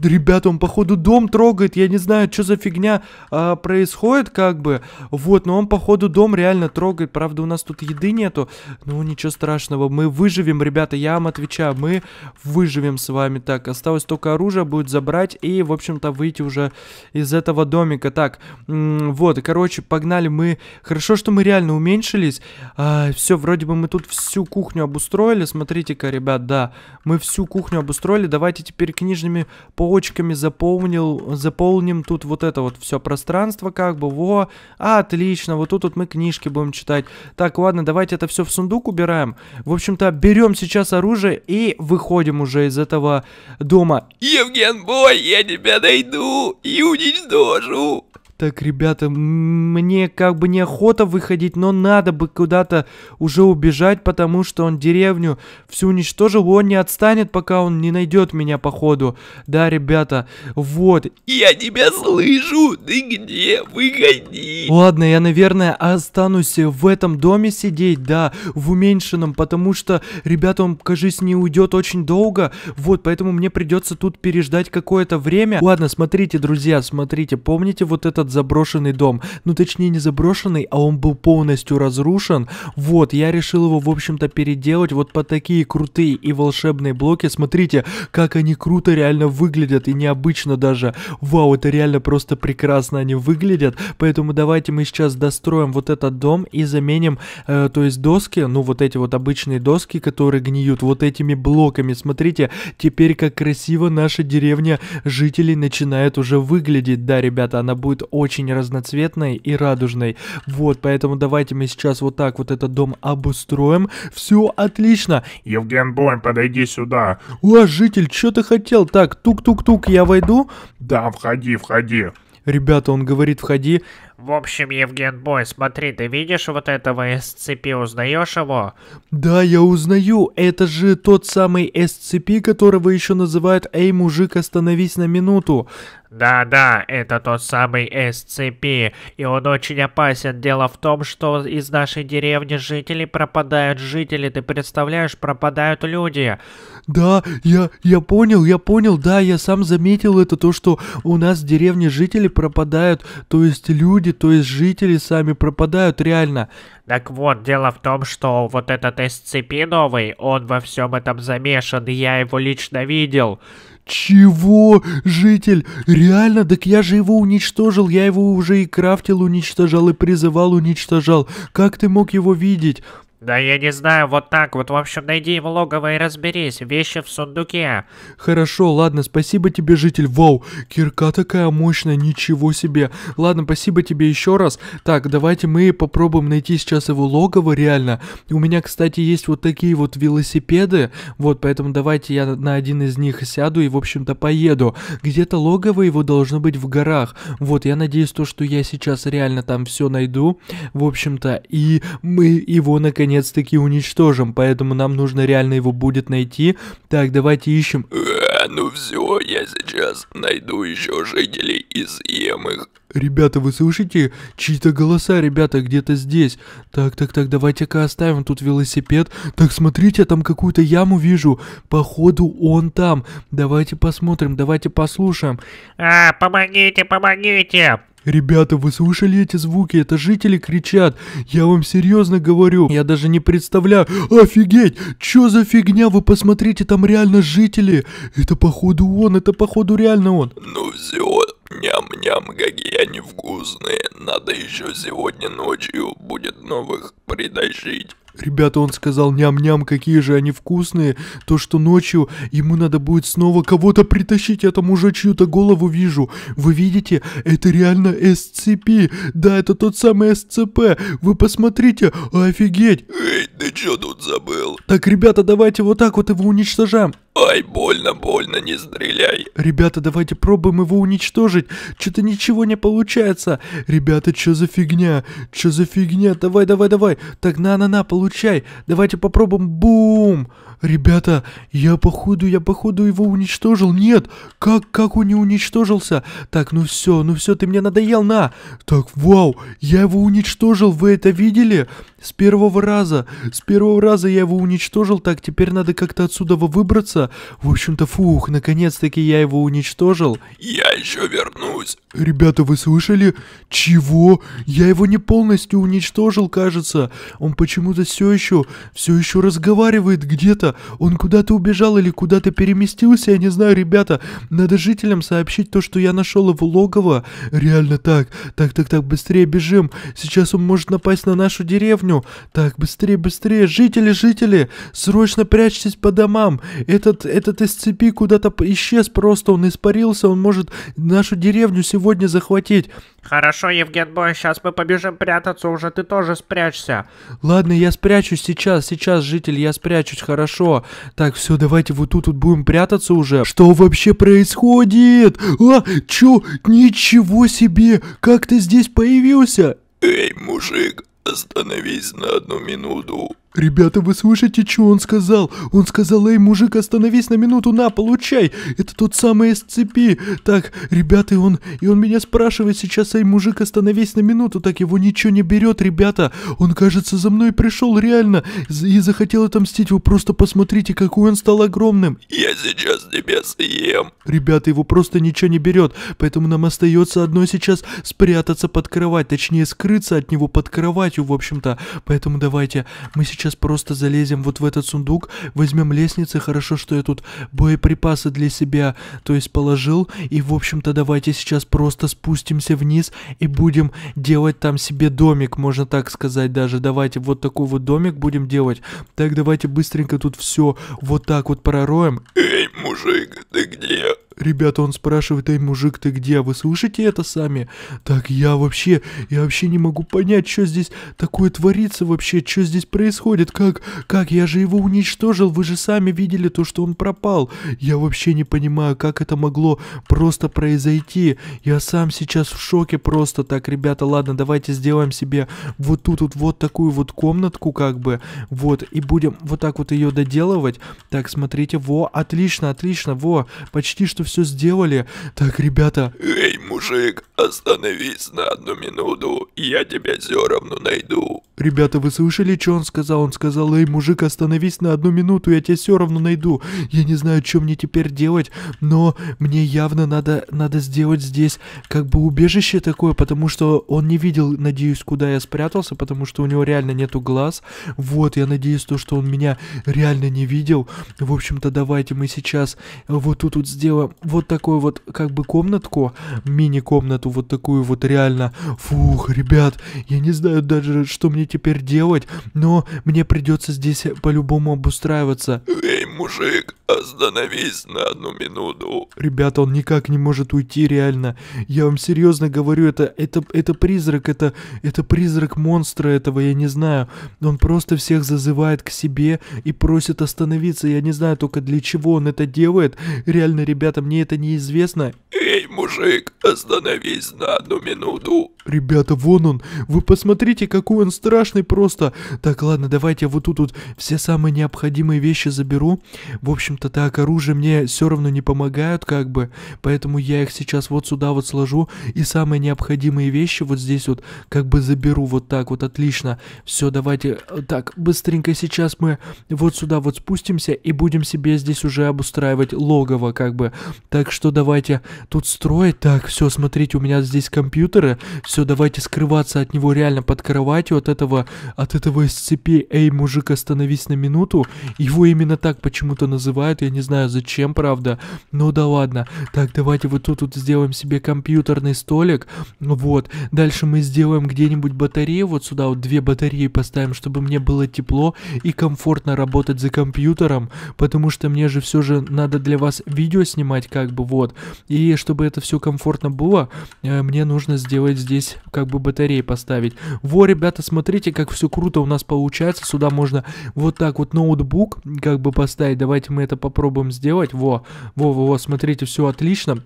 ребята, он походу дом трогает, я не знаю, что за фигня а, происходит, как бы, вот, но он походу дом реально трогает, правда, у нас тут еды нету, ну, ничего страшного, мы выживем, ребята, я вам отвечаю, мы выживем с вами, так, осталось только оружие будет забрать и, в общем-то, выйти уже из этого домика, так, вот, короче, погнали мы, хорошо, что мы реально уменьшились, а, все, вроде бы мы тут всю кухню обустроили, смотрите-ка, ребят, да, мы всю кухню обустроили, давайте теперь книжными почками заполнил, заполним тут вот это вот все пространство, как бы, во, отлично, вот тут вот мы книжки будем читать. Так, ладно, давайте это все в сундук убираем. В общем-то, берем сейчас оружие и выходим уже из этого дома. Евген, бой, я тебя найду и уничтожу. Так, ребята, мне как бы неохота выходить, но надо бы куда-то уже убежать, потому что он деревню всю уничтожил, он не отстанет, пока он не найдет меня, походу. Да, ребята, вот. Я тебя слышу, ты где? Выходи. Ладно, я, наверное, останусь в этом доме сидеть, да, в уменьшенном, потому что, ребята, он, кажется, не уйдет очень долго, вот, поэтому мне придется тут переждать какое-то время. Ладно, смотрите, друзья, смотрите, помните вот это этот заброшенный дом. Ну, точнее, не заброшенный, а он был полностью разрушен. Вот, я решил его, в общем-то, переделать вот по такие крутые и волшебные блоки. Смотрите, как они круто реально выглядят и необычно даже. Вау, это реально просто прекрасно они выглядят. Поэтому давайте мы сейчас достроим вот этот дом и заменим, э, то есть доски, ну, вот эти вот обычные доски, которые гниют, вот этими блоками. Смотрите, теперь как красиво наша деревня жителей начинает уже выглядеть. Да, ребята, она будет очень разноцветной и радужной. Вот, поэтому давайте мы сейчас вот так вот этот дом обустроим. Все отлично. Евген Бой, подойди сюда. О, житель, что ты хотел? Так, тук-тук-тук, я войду? Да, входи, входи. Ребята, он говорит, входи. В общем, Евген Бой, смотри, ты видишь вот этого SCP, узнаешь его? Да, я узнаю, это же тот самый SCP, которого еще называют «Эй, мужик, остановись на минуту». Да-да, это тот самый SCP, и он очень опасен. Дело в том, что из нашей деревни жители пропадают жители, ты представляешь, пропадают люди. Да, я, я понял, я понял, да, я сам заметил это, то, что у нас в деревне жители пропадают, то есть люди люди, то есть жители сами пропадают реально. Так вот, дело в том, что вот этот SCP новый, он во всем этом замешан, и я его лично видел. Чего? Житель? Реально? Так я же его уничтожил, я его уже и крафтил, уничтожал, и призывал, уничтожал. Как ты мог его видеть? Да я не знаю, вот так вот. В общем, найди его логово и разберись. Вещи в сундуке. Хорошо, ладно, спасибо тебе, житель. Вау, кирка такая мощная, ничего себе. Ладно, спасибо тебе еще раз. Так, давайте мы попробуем найти сейчас его логово, реально. У меня, кстати, есть вот такие вот велосипеды. Вот, поэтому давайте я на один из них сяду и, в общем-то, поеду. Где-то логово его должно быть в горах. Вот, я надеюсь, то, что я сейчас реально там все найду. В общем-то, и мы его наконец наконец-таки уничтожим, поэтому нам нужно реально его будет найти. Так, давайте ищем. Э, ну все, я сейчас найду еще жителей и их. Ребята, вы слышите? Чьи-то голоса, ребята, где-то здесь. Так, так, так, давайте-ка оставим тут велосипед. Так, смотрите, там какую-то яму вижу. Походу, он там. Давайте посмотрим, давайте послушаем. А, помогите, помогите! «Ребята, вы слышали эти звуки? Это жители кричат! Я вам серьезно говорю! Я даже не представляю! Офигеть! Чё за фигня? Вы посмотрите, там реально жители! Это походу он, это походу реально он!» «Ну все, ням-ням, какие они вкусные! Надо еще сегодня ночью будет новых притащить!» Ребята, он сказал, ням-ням, какие же они вкусные. То, что ночью ему надо будет снова кого-то притащить, я там уже чью-то голову вижу. Вы видите, это реально SCP. Да, это тот самый SCP. Вы посмотрите, офигеть. Эй, ты что тут забыл? Так, ребята, давайте вот так вот его уничтожаем. Ай, больно, больно, не стреляй. Ребята, давайте пробуем его уничтожить. Что-то ничего не получается. Ребята, что за фигня? Что за фигня? Давай, давай, давай. Так, на-на-на, получай. Давайте попробуем. Бум! Ребята, я походу, я походу его уничтожил. Нет, как, как он не уничтожился? Так, ну все, ну все, ты мне надоел, на. Так, вау, я его уничтожил, вы это видели? С первого раза, с первого раза я его уничтожил, так теперь надо как-то отсюда выбраться. В общем-то, фух, наконец-таки я его уничтожил. Я еще вернусь. Ребята, вы слышали? Чего? Я его не полностью уничтожил, кажется. Он почему-то все еще, все еще разговаривает где-то. Он куда-то убежал или куда-то переместился, я не знаю, ребята. Надо жителям сообщить то, что я нашел его логово. Реально так. Так, так, так, быстрее бежим. Сейчас он может напасть на нашу деревню. Так, быстрее, быстрее. Жители, жители, срочно прячьтесь по домам. Этот, этот из цепи куда-то исчез просто. Он испарился, он может нашу деревню сегодня сегодня захватить. Хорошо, Евген Бой, сейчас мы побежим прятаться уже, ты тоже спрячься. Ладно, я спрячусь сейчас, сейчас, житель, я спрячусь, хорошо. Так, все, давайте вот тут вот будем прятаться уже. Что вообще происходит? А, чё? Ничего себе! Как ты здесь появился? Эй, мужик, остановись на одну минуту. «Ребята, вы слышите, что он сказал? Он сказал, эй, мужик, остановись на минуту, на, получай! Это тот самый SCP. Так, ребята, и он, и он меня спрашивает сейчас, эй, мужик, остановись на минуту, так его ничего не берет, ребята! Он, кажется, за мной пришел реально и захотел отомстить, вы просто посмотрите, какой он стал огромным!» «Я сейчас тебя съем!» Ребята, его просто ничего не берет, поэтому нам остается одно сейчас спрятаться под кровать, точнее, скрыться от него под кроватью, в общем-то, поэтому давайте, мы сейчас сейчас просто залезем вот в этот сундук, возьмем лестницы, хорошо, что я тут боеприпасы для себя, то есть положил, и в общем-то давайте сейчас просто спустимся вниз и будем делать там себе домик, можно так сказать даже, давайте вот такой вот домик будем делать, так давайте быстренько тут все вот так вот пророем. Эй, мужик, ты где? Ребята, он спрашивает, эй, мужик, ты где? А вы слышите это сами? Так я вообще, я вообще не могу понять, что здесь такое творится вообще, что здесь происходит, как, как, я же его уничтожил, вы же сами видели то, что он пропал. Я вообще не понимаю, как это могло просто произойти. Я сам сейчас в шоке просто. Так, ребята, ладно, давайте сделаем себе вот тут вот, вот такую вот комнатку, как бы, вот, и будем вот так вот ее доделывать. Так, смотрите, во, отлично, отлично, во, почти что все сделали. Так, ребята... Эй, мужик, остановись на одну минуту, я тебя все равно найду. Ребята, вы слышали, что он сказал? Он сказал, эй, мужик, остановись на одну минуту, я тебя все равно найду. Я не знаю, что мне теперь делать, но мне явно надо, надо сделать здесь как бы убежище такое, потому что он не видел, надеюсь, куда я спрятался, потому что у него реально нету глаз. Вот, я надеюсь, то, что он меня реально не видел. В общем-то, давайте мы сейчас вот тут вот сделаем вот такую вот как бы комнатку, мини-комнату, вот такую вот реально. Фух, ребят, я не знаю даже, что мне теперь делать, но мне придется здесь по-любому обустраиваться. Эй, мужик, остановись на одну минуту. Ребята, он никак не может уйти, реально. Я вам серьезно говорю, это, это, это призрак, это, это призрак монстра этого, я не знаю. Он просто всех зазывает к себе и просит остановиться. Я не знаю только для чего он это делает. Реально, ребята, мне это неизвестно. Эй, мужик, остановись на одну минуту. Ребята, вон он. Вы посмотрите, какой он страшный просто. Так, ладно, давайте я вот тут вот все самые необходимые вещи заберу. В общем-то, так, оружие мне все равно не помогают, как бы. Поэтому я их сейчас вот сюда вот сложу. И самые необходимые вещи вот здесь вот как бы заберу. Вот так вот, отлично. Все, давайте. Э, так, быстренько сейчас мы вот сюда вот спустимся и будем себе здесь уже обустраивать логово, как бы. Так что давайте тут строить. Так, все, смотрите, у меня здесь компьютеры. Все, давайте скрываться от него реально под кроватью, от этого, от этого SCP. Эй, мужик, остановись на минуту. Его именно так почему-то называют. Я не знаю, зачем, правда. Ну да ладно. Так, давайте вот тут вот сделаем себе компьютерный столик. Вот. Дальше мы сделаем где-нибудь батарею, Вот сюда вот две батареи поставим, чтобы мне было тепло и комфортно работать за компьютером. Потому что мне же все же надо для вас видео снимать сделать, как бы вот. И чтобы это все комфортно было, э, мне нужно сделать здесь как бы батареи поставить. Во, ребята, смотрите, как все круто у нас получается. Сюда можно вот так вот ноутбук как бы поставить. Давайте мы это попробуем сделать. Во, во, во, во смотрите, все отлично.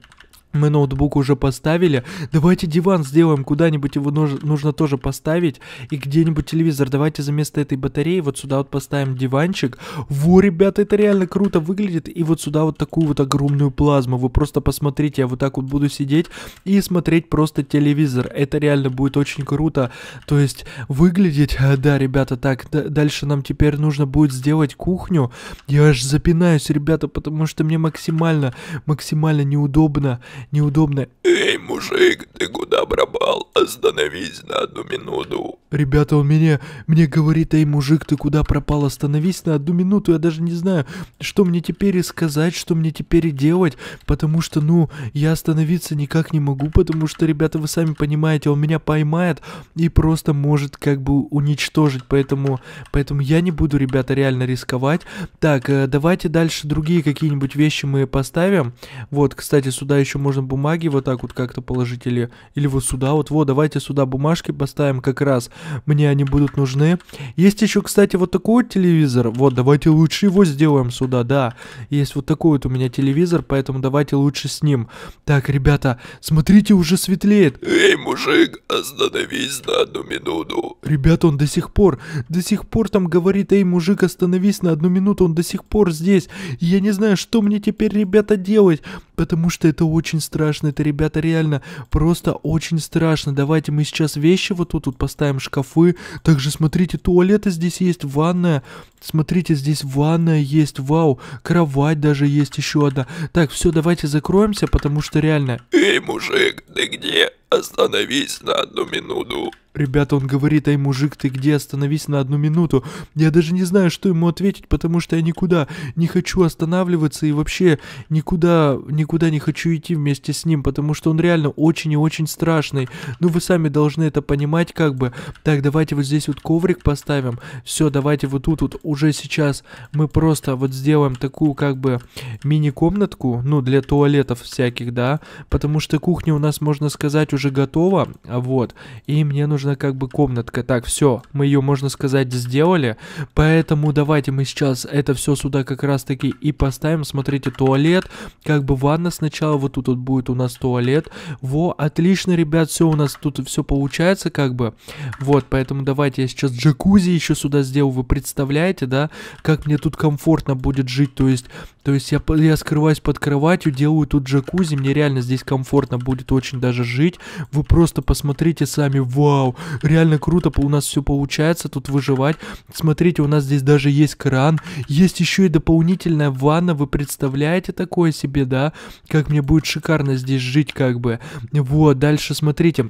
Мы ноутбук уже поставили. Давайте диван сделаем куда-нибудь, его нуж- нужно тоже поставить. И где-нибудь телевизор. Давайте за место этой батареи вот сюда вот поставим диванчик. Во, ребята, это реально круто выглядит. И вот сюда вот такую вот огромную плазму. Вы просто посмотрите, я вот так вот буду сидеть и смотреть просто телевизор. Это реально будет очень круто. То есть выглядеть... А, да, ребята, так, дальше нам теперь нужно будет сделать кухню. Я аж запинаюсь, ребята, потому что мне максимально, максимально неудобно неудобно. Эй, мужик, ты куда пропал? Остановись на одну минуту. Ребята, он меня, мне говорит, эй, мужик, ты куда пропал? Остановись на одну минуту. Я даже не знаю, что мне теперь сказать, что мне теперь делать, потому что, ну, я остановиться никак не могу, потому что, ребята, вы сами понимаете, он меня поймает и просто может как бы уничтожить, поэтому, поэтому я не буду, ребята, реально рисковать. Так, э, давайте дальше другие какие-нибудь вещи мы поставим. Вот, кстати, сюда еще можно можно бумаги вот так вот как-то положить или, или вот сюда. Вот, вот, давайте сюда бумажки поставим как раз. Мне они будут нужны. Есть еще, кстати, вот такой вот телевизор. Вот, давайте лучше его сделаем сюда, да. Есть вот такой вот у меня телевизор, поэтому давайте лучше с ним. Так, ребята, смотрите, уже светлеет. Эй, мужик, остановись на одну минуту. Ребята, он до сих пор, до сих пор там говорит, эй, мужик, остановись на одну минуту, он до сих пор здесь. Я не знаю, что мне теперь, ребята, делать потому что это очень страшно. Это, ребята, реально просто очень страшно. Давайте мы сейчас вещи вот тут вот поставим, шкафы. Также, смотрите, туалеты здесь есть, ванная. Смотрите, здесь ванная есть, вау. Кровать даже есть еще одна. Так, все, давайте закроемся, потому что реально... Эй, мужик, ты где? Остановись на одну минуту. Ребята, он говорит, ай, мужик, ты где? Остановись на одну минуту. Я даже не знаю, что ему ответить, потому что я никуда не хочу останавливаться и вообще никуда, никуда не хочу идти вместе с ним, потому что он реально очень и очень страшный. Ну, вы сами должны это понимать, как бы. Так, давайте вот здесь вот коврик поставим. Все, давайте вот тут вот уже сейчас мы просто вот сделаем такую, как бы, мини-комнатку, ну, для туалетов всяких, да, потому что кухня у нас, можно сказать, уже уже готова, вот, и мне нужна как бы комнатка. Так, все, мы ее, можно сказать, сделали, поэтому давайте мы сейчас это все сюда как раз-таки и поставим. Смотрите, туалет, как бы ванна сначала, вот тут вот будет у нас туалет. Во, отлично, ребят, все у нас тут все получается как бы. Вот, поэтому давайте я сейчас джакузи еще сюда сделаю, вы представляете, да, как мне тут комфортно будет жить, то есть то есть я, я скрываюсь под кроватью, делаю тут джакузи, мне реально здесь комфортно будет очень даже жить. Вы просто посмотрите сами, вау, реально круто у нас все получается тут выживать. Смотрите, у нас здесь даже есть кран, есть еще и дополнительная ванна, вы представляете такое себе, да? Как мне будет шикарно здесь жить как бы. Вот, дальше смотрите. Смотрите.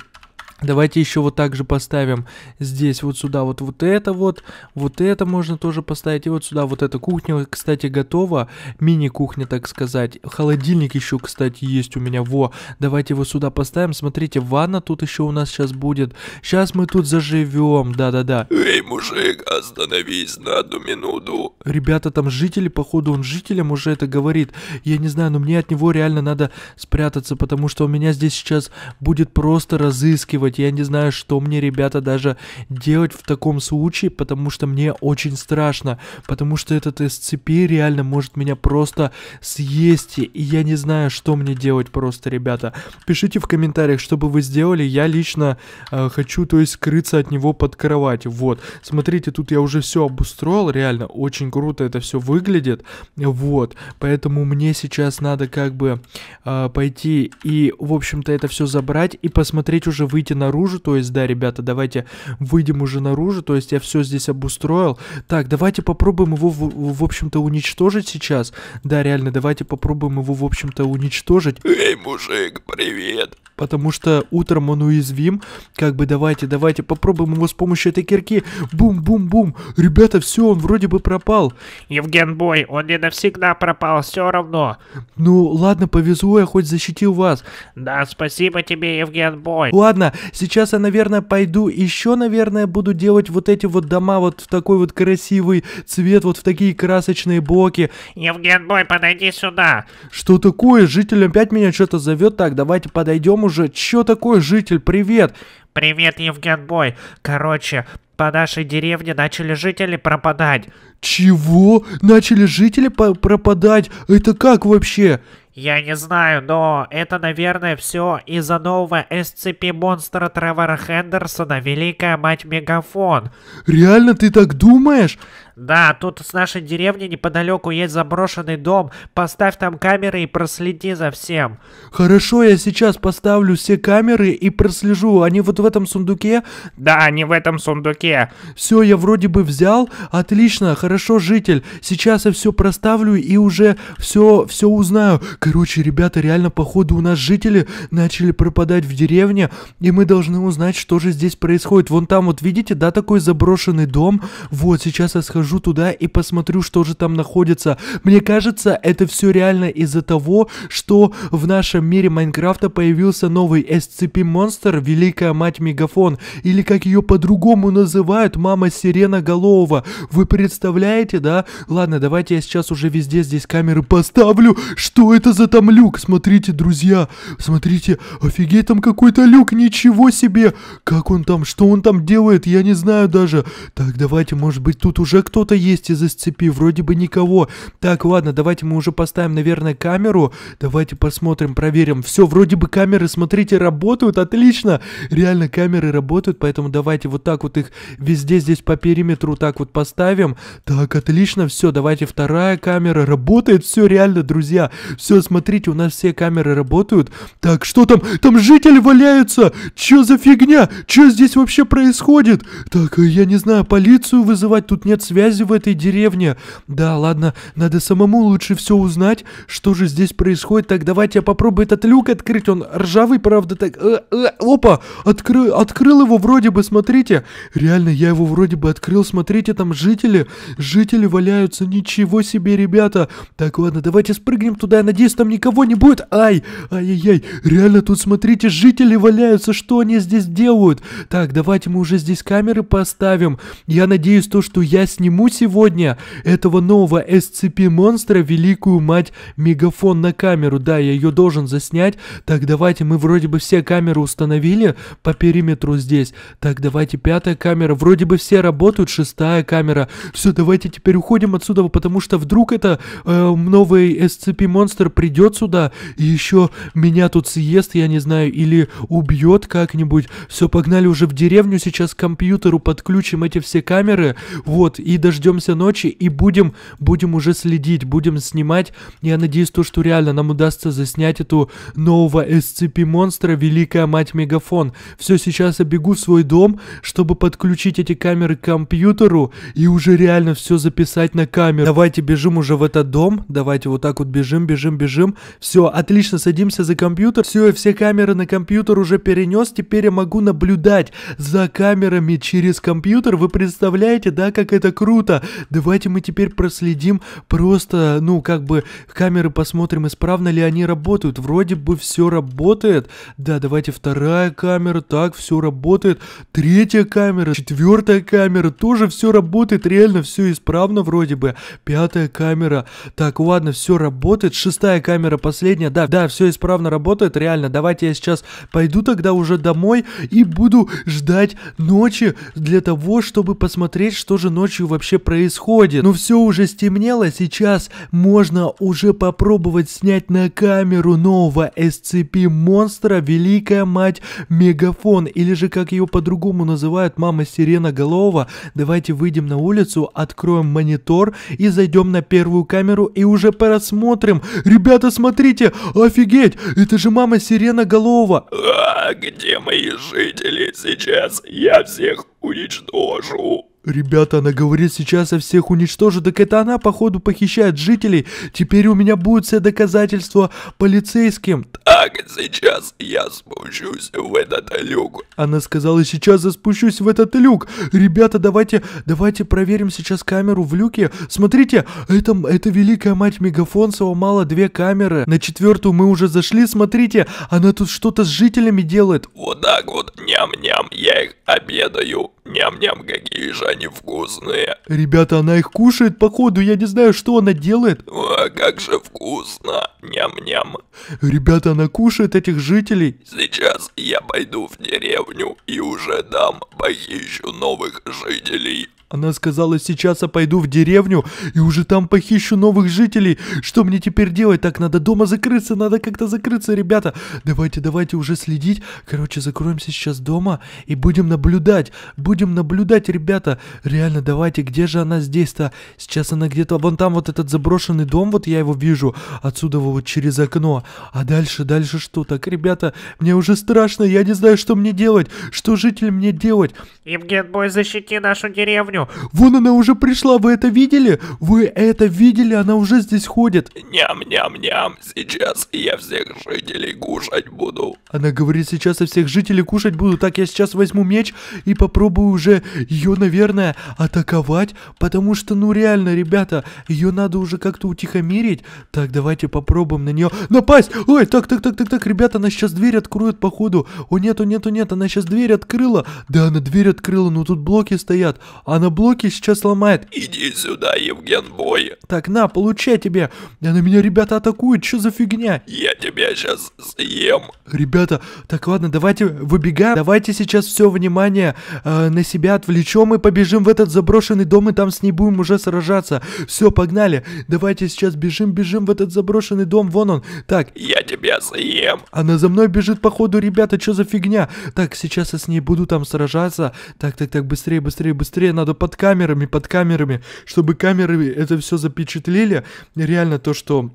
Давайте еще вот так же поставим здесь вот сюда вот вот это вот, вот это можно тоже поставить, и вот сюда вот эта кухня, кстати, готова, мини-кухня, так сказать. Холодильник еще, кстати, есть у меня, во, давайте его сюда поставим, смотрите, ванна тут еще у нас сейчас будет, сейчас мы тут заживем, да-да-да. Эй, мужик, остановись на одну минуту. Ребята, там жители, походу, он жителям уже это говорит, я не знаю, но мне от него реально надо спрятаться, потому что у меня здесь сейчас будет просто разыскивать реагировать. Я не знаю, что мне, ребята, даже делать в таком случае, потому что мне очень страшно. Потому что этот SCP реально может меня просто съесть. И я не знаю, что мне делать просто, ребята. Пишите в комментариях, что бы вы сделали. Я лично э, хочу, то есть, скрыться от него под кровать. Вот. Смотрите, тут я уже все обустроил. Реально, очень круто это все выглядит. Вот. Поэтому мне сейчас надо как бы э, пойти и, в общем-то, это все забрать и посмотреть уже выйти наружу, то есть, да, ребята, давайте выйдем уже наружу, то есть я все здесь обустроил. Так, давайте попробуем его, в, в общем-то, уничтожить сейчас. Да, реально, давайте попробуем его, в общем-то, уничтожить. Эй, мужик, привет потому что утром он уязвим. Как бы давайте, давайте, попробуем его с помощью этой кирки. Бум-бум-бум. Ребята, все, он вроде бы пропал. Евген Бой, он не навсегда пропал, все равно. Ну, ладно, повезу я хоть защитил вас. Да, спасибо тебе, Евген Бой. Ладно, сейчас я, наверное, пойду еще, наверное, буду делать вот эти вот дома вот в такой вот красивый цвет, вот в такие красочные блоки. Евген Бой, подойди сюда. Что такое? Житель опять меня что-то зовет. Так, давайте подойдем уже же, чё такой житель, привет! Привет, Евгенбой. Короче, по нашей деревне начали жители пропадать. Чего? Начали жители пропадать? Это как вообще? Я не знаю, но это, наверное, все из-за нового SCP монстра Тревора Хендерсона «Великая мать Мегафон». Реально ты так думаешь? Да, тут с нашей деревни неподалеку есть заброшенный дом. Поставь там камеры и проследи за всем. Хорошо, я сейчас поставлю все камеры и прослежу. Они вот в этом сундуке? Да, они в этом сундуке. Все, я вроде бы взял. Отлично, хорошо, житель. Сейчас я все проставлю и уже все, все узнаю. Короче, ребята, реально, походу, у нас жители начали пропадать в деревне, и мы должны узнать, что же здесь происходит. Вон там, вот видите, да, такой заброшенный дом? Вот, сейчас я схожу схожу туда и посмотрю, что же там находится. Мне кажется, это все реально из-за того, что в нашем мире Майнкрафта появился новый SCP-монстр, Великая Мать Мегафон, или как ее по-другому называют, Мама Сирена Голова. Вы представляете, да? Ладно, давайте я сейчас уже везде здесь камеры поставлю. Что это за там люк? Смотрите, друзья, смотрите, офигеть, там какой-то люк, ничего себе! Как он там, что он там делает, я не знаю даже. Так, давайте, может быть, тут уже кто кто-то есть из-за цепи, вроде бы никого. Так, ладно, давайте мы уже поставим, наверное, камеру. Давайте посмотрим, проверим. Все, вроде бы камеры, смотрите, работают, отлично. Реально камеры работают, поэтому давайте вот так вот их везде здесь по периметру так вот поставим. Так, отлично, все, давайте вторая камера. Работает все реально, друзья. Все, смотрите, у нас все камеры работают. Так, что там? Там жители валяются! Чё за фигня? Чё здесь вообще происходит? Так, э, я не знаю, полицию вызывать, тут нет связи связи в этой деревне. Да, ладно, надо самому лучше все узнать, что же здесь происходит. Так, давайте я попробую этот люк открыть. Он ржавый, правда, так. Э, э, опа, откры, открыл его вроде бы, смотрите. Реально, я его вроде бы открыл, смотрите, там жители. Жители валяются, ничего себе, ребята. Так, ладно, давайте спрыгнем туда, я надеюсь, там никого не будет. Ай, ай-яй-яй, реально, тут, смотрите, жители валяются, что они здесь делают? Так, давайте мы уже здесь камеры поставим. Я надеюсь, то, что я сниму приму сегодня этого нового SCP-монстра, великую мать, мегафон на камеру. Да, я ее должен заснять. Так, давайте, мы вроде бы все камеры установили по периметру здесь. Так, давайте, пятая камера. Вроде бы все работают, шестая камера. Все, давайте теперь уходим отсюда, потому что вдруг это э, новый SCP-монстр придет сюда и еще меня тут съест, я не знаю, или убьет как-нибудь. Все, погнали уже в деревню, сейчас к компьютеру подключим эти все камеры. Вот, и дождемся ночи и будем, будем уже следить, будем снимать. Я надеюсь, то, что реально нам удастся заснять эту нового SCP монстра, великая мать мегафон. Все, сейчас я бегу в свой дом, чтобы подключить эти камеры к компьютеру и уже реально все записать на камеру. Давайте бежим уже в этот дом, давайте вот так вот бежим, бежим, бежим. Все, отлично, садимся за компьютер. Все, я все камеры на компьютер уже перенес, теперь я могу наблюдать за камерами через компьютер. Вы представляете, да, как это круто? круто! Давайте мы теперь проследим просто, ну, как бы камеры посмотрим, исправно ли они работают. Вроде бы все работает. Да, давайте вторая камера, так, все работает. Третья камера, четвертая камера, тоже все работает, реально все исправно вроде бы. Пятая камера, так, ладно, все работает. Шестая камера, последняя, да, да, все исправно работает, реально. Давайте я сейчас пойду тогда уже домой и буду ждать ночи для того, чтобы посмотреть, что же ночью вообще вообще происходит? Ну все уже стемнело, сейчас можно уже попробовать снять на камеру нового SCP-монстра Великая Мать Мегафон, или же как ее по-другому называют Мама Сирена Голова. Давайте выйдем на улицу, откроем монитор и зайдем на первую камеру и уже просмотрим. Ребята, смотрите, офигеть, это же Мама Сирена Голова. А, где мои жители сейчас? Я всех уничтожу. Ребята, она говорит, сейчас о всех уничтожу. Так это она, походу, похищает жителей. Теперь у меня будет все доказательства полицейским. Так, сейчас я спущусь в этот люк. Она сказала, сейчас я спущусь в этот люк. Ребята, давайте, давайте проверим сейчас камеру в люке. Смотрите, это, это великая мать Мегафон сломала две камеры. На четвертую мы уже зашли, смотрите. Она тут что-то с жителями делает. Вот так вот, ням-ням, я их обедаю. Ням-ням, какие же они вкусные. Ребята, она их кушает, походу, я не знаю, что она делает. А как же вкусно. Ням-ням. Ребята, она кушает этих жителей. Сейчас я пойду в деревню и уже дам похищу новых жителей. Она сказала, сейчас я пойду в деревню и уже там похищу новых жителей. Что мне теперь делать? Так, надо дома закрыться, надо как-то закрыться, ребята. Давайте, давайте уже следить. Короче, закроемся сейчас дома и будем наблюдать. Будем наблюдать, ребята. Реально, давайте, где же она здесь-то? Сейчас она где-то, вон там вот этот заброшенный дом, вот я его вижу. Отсюда вот через окно. А дальше, дальше что? Так, ребята, мне уже страшно, я не знаю, что мне делать. Что жителям мне делать? Евген, бой, защити нашу деревню парню. Вон она уже пришла, вы это видели? Вы это видели, она уже здесь ходит. Ням-ням-ням, сейчас я всех жителей кушать буду. Она говорит, сейчас я всех жителей кушать буду. Так, я сейчас возьму меч и попробую уже ее, наверное, атаковать. Потому что, ну реально, ребята, ее надо уже как-то утихомирить. Так, давайте попробуем на нее напасть. Ой, так, так, так, так, так, ребята, она сейчас дверь откроет, походу. О, нету, нету, нет, нет, она сейчас дверь открыла. Да, она дверь открыла, но тут блоки стоят. Она Блоки сейчас ломает. Иди сюда, Евген Бой. Так, на, получай тебе. Да на меня ребята атакуют, что за фигня? Я тебя сейчас съем. Ребята, так ладно, давайте выбегаем. Давайте сейчас все внимание э, на себя отвлечем и побежим в этот заброшенный дом, и там с ней будем уже сражаться. Все, погнали. Давайте сейчас бежим, бежим в этот заброшенный дом. Вон он. Так. Я тебя съем. Она за мной бежит, походу, ребята, что за фигня? Так, сейчас я с ней буду там сражаться. Так, так, так, быстрее, быстрее, быстрее. Надо под камерами, под камерами, чтобы камеры это все запечатлели. Реально то, что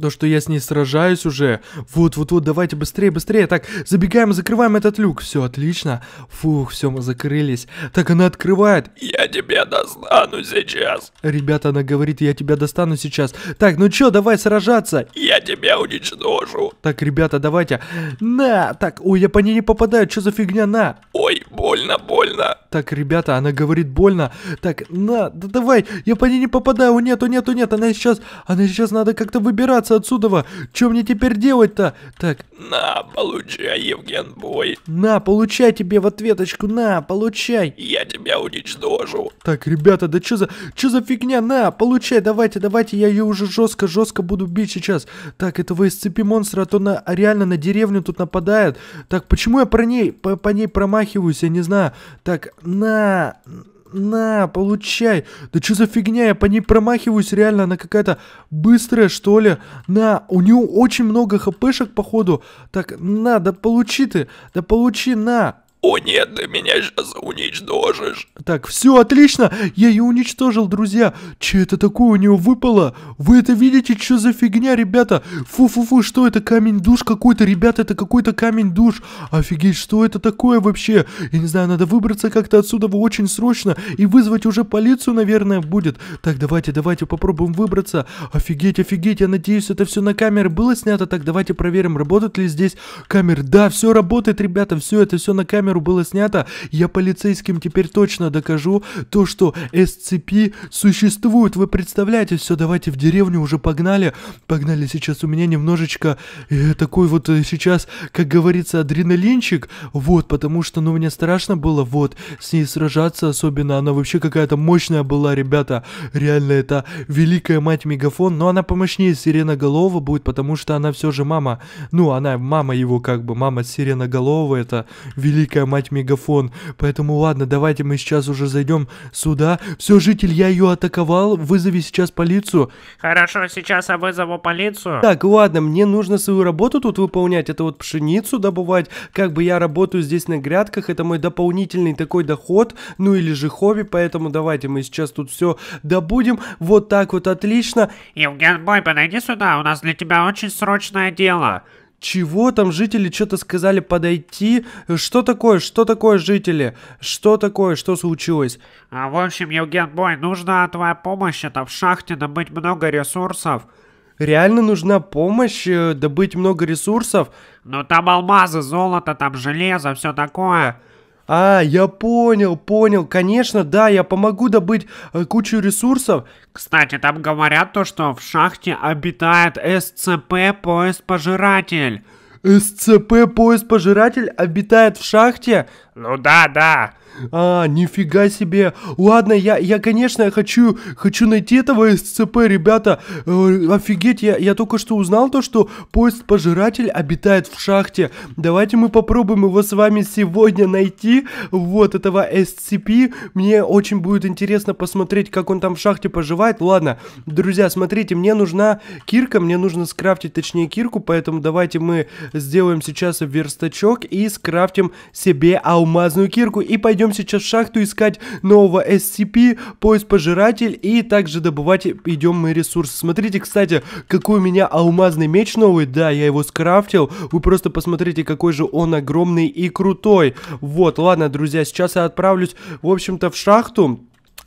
то, что я с ней сражаюсь уже. Вот-вот-вот, давайте быстрее, быстрее. Так, забегаем, закрываем этот люк. Все, отлично. Фух, все, мы закрылись. Так, она открывает. Я тебя достану сейчас. Ребята, она говорит, я тебя достану сейчас. Так, ну чё, давай сражаться. Я тебя уничтожу. Так, ребята, давайте. На, так, ой, я по ней не попадаю. Что за фигня, на. Ой, больно, больно. Так, ребята, она говорит больно. Так, на, да давай, я по ней не попадаю. Нету, нету, нет. Она сейчас, она сейчас надо как-то выбирать выбираться отсюда. Что мне теперь делать-то? Так, на, получай, Евген Бой. На, получай тебе в ответочку, на, получай. Я тебя уничтожу. Так, ребята, да что за, что за фигня? На, получай, давайте, давайте, я ее уже жестко-жестко буду бить сейчас. Так, этого из цепи монстра, а то на, реально на деревню тут нападает. Так, почему я про ней, по, по ней промахиваюсь, я не знаю. Так, на, на, получай. Да что за фигня, я по ней промахиваюсь, реально, она какая-то быстрая, что ли. На, у нее очень много хпшек, походу. Так, на, да получи ты, да получи, на. «О нет, ты меня сейчас уничтожишь!» Так, все отлично, я ее уничтожил, друзья. Че это такое у него выпало? Вы это видите, что за фигня, ребята? Фу-фу-фу, что это, камень-душ какой-то? Ребята, это какой-то камень-душ. Офигеть, что это такое вообще? Я не знаю, надо выбраться как-то отсюда очень срочно и вызвать уже полицию, наверное, будет. Так, давайте, давайте попробуем выбраться. Офигеть, офигеть, я надеюсь, это все на камеры было снято. Так, давайте проверим, работают ли здесь камеры. Да, все работает, ребята, все это все на камеры камеру было снято, я полицейским теперь точно докажу то, что SCP существует. Вы представляете, все, давайте в деревню уже погнали. Погнали сейчас у меня немножечко э, такой вот э, сейчас, как говорится, адреналинчик. Вот, потому что, ну, мне страшно было, вот, с ней сражаться особенно. Она вообще какая-то мощная была, ребята. Реально, это великая мать мегафон. Но она помощнее сиреноголова будет, потому что она все же мама. Ну, она мама его как бы, мама сиреноголова, это великая великая мать Мегафон. Поэтому ладно, давайте мы сейчас уже зайдем сюда. Все, житель, я ее атаковал. Вызови сейчас полицию. Хорошо, сейчас я вызову полицию. Так, ладно, мне нужно свою работу тут выполнять. Это вот пшеницу добывать. Как бы я работаю здесь на грядках, это мой дополнительный такой доход. Ну или же хобби, поэтому давайте мы сейчас тут все добудем. Вот так вот, отлично. Евген Бой, подойди сюда, у нас для тебя очень срочное дело чего там жители что-то сказали подойти? Что такое? Что такое, жители? Что такое? Что случилось? А в общем, Евген Бой, нужна твоя помощь. Это в шахте добыть много ресурсов. Реально нужна помощь, э, добыть много ресурсов? Ну там алмазы, золото, там железо, все такое. А, я понял, понял. Конечно, да, я помогу добыть э, кучу ресурсов. Кстати, там говорят то, что в шахте обитает СЦП-поезд-пожиратель. СЦП-поезд-пожиратель обитает в шахте? Ну да, да. А, нифига себе. Ладно, я, я конечно, я хочу, хочу найти этого СЦП, ребята. Э, офигеть, я, я только что узнал то, что поезд-пожиратель обитает в шахте. Давайте мы попробуем его с вами сегодня найти. Вот этого SCP. Мне очень будет интересно посмотреть, как он там в шахте поживает. Ладно, друзья, смотрите, мне нужна кирка, мне нужно скрафтить, точнее, кирку, поэтому давайте мы сделаем сейчас верстачок и скрафтим себе алмазную кирку и пойдем пойдем сейчас в шахту искать нового SCP, поезд пожиратель и также добывать идем мы ресурсы. Смотрите, кстати, какой у меня алмазный меч новый, да, я его скрафтил, вы просто посмотрите, какой же он огромный и крутой. Вот, ладно, друзья, сейчас я отправлюсь, в общем-то, в шахту,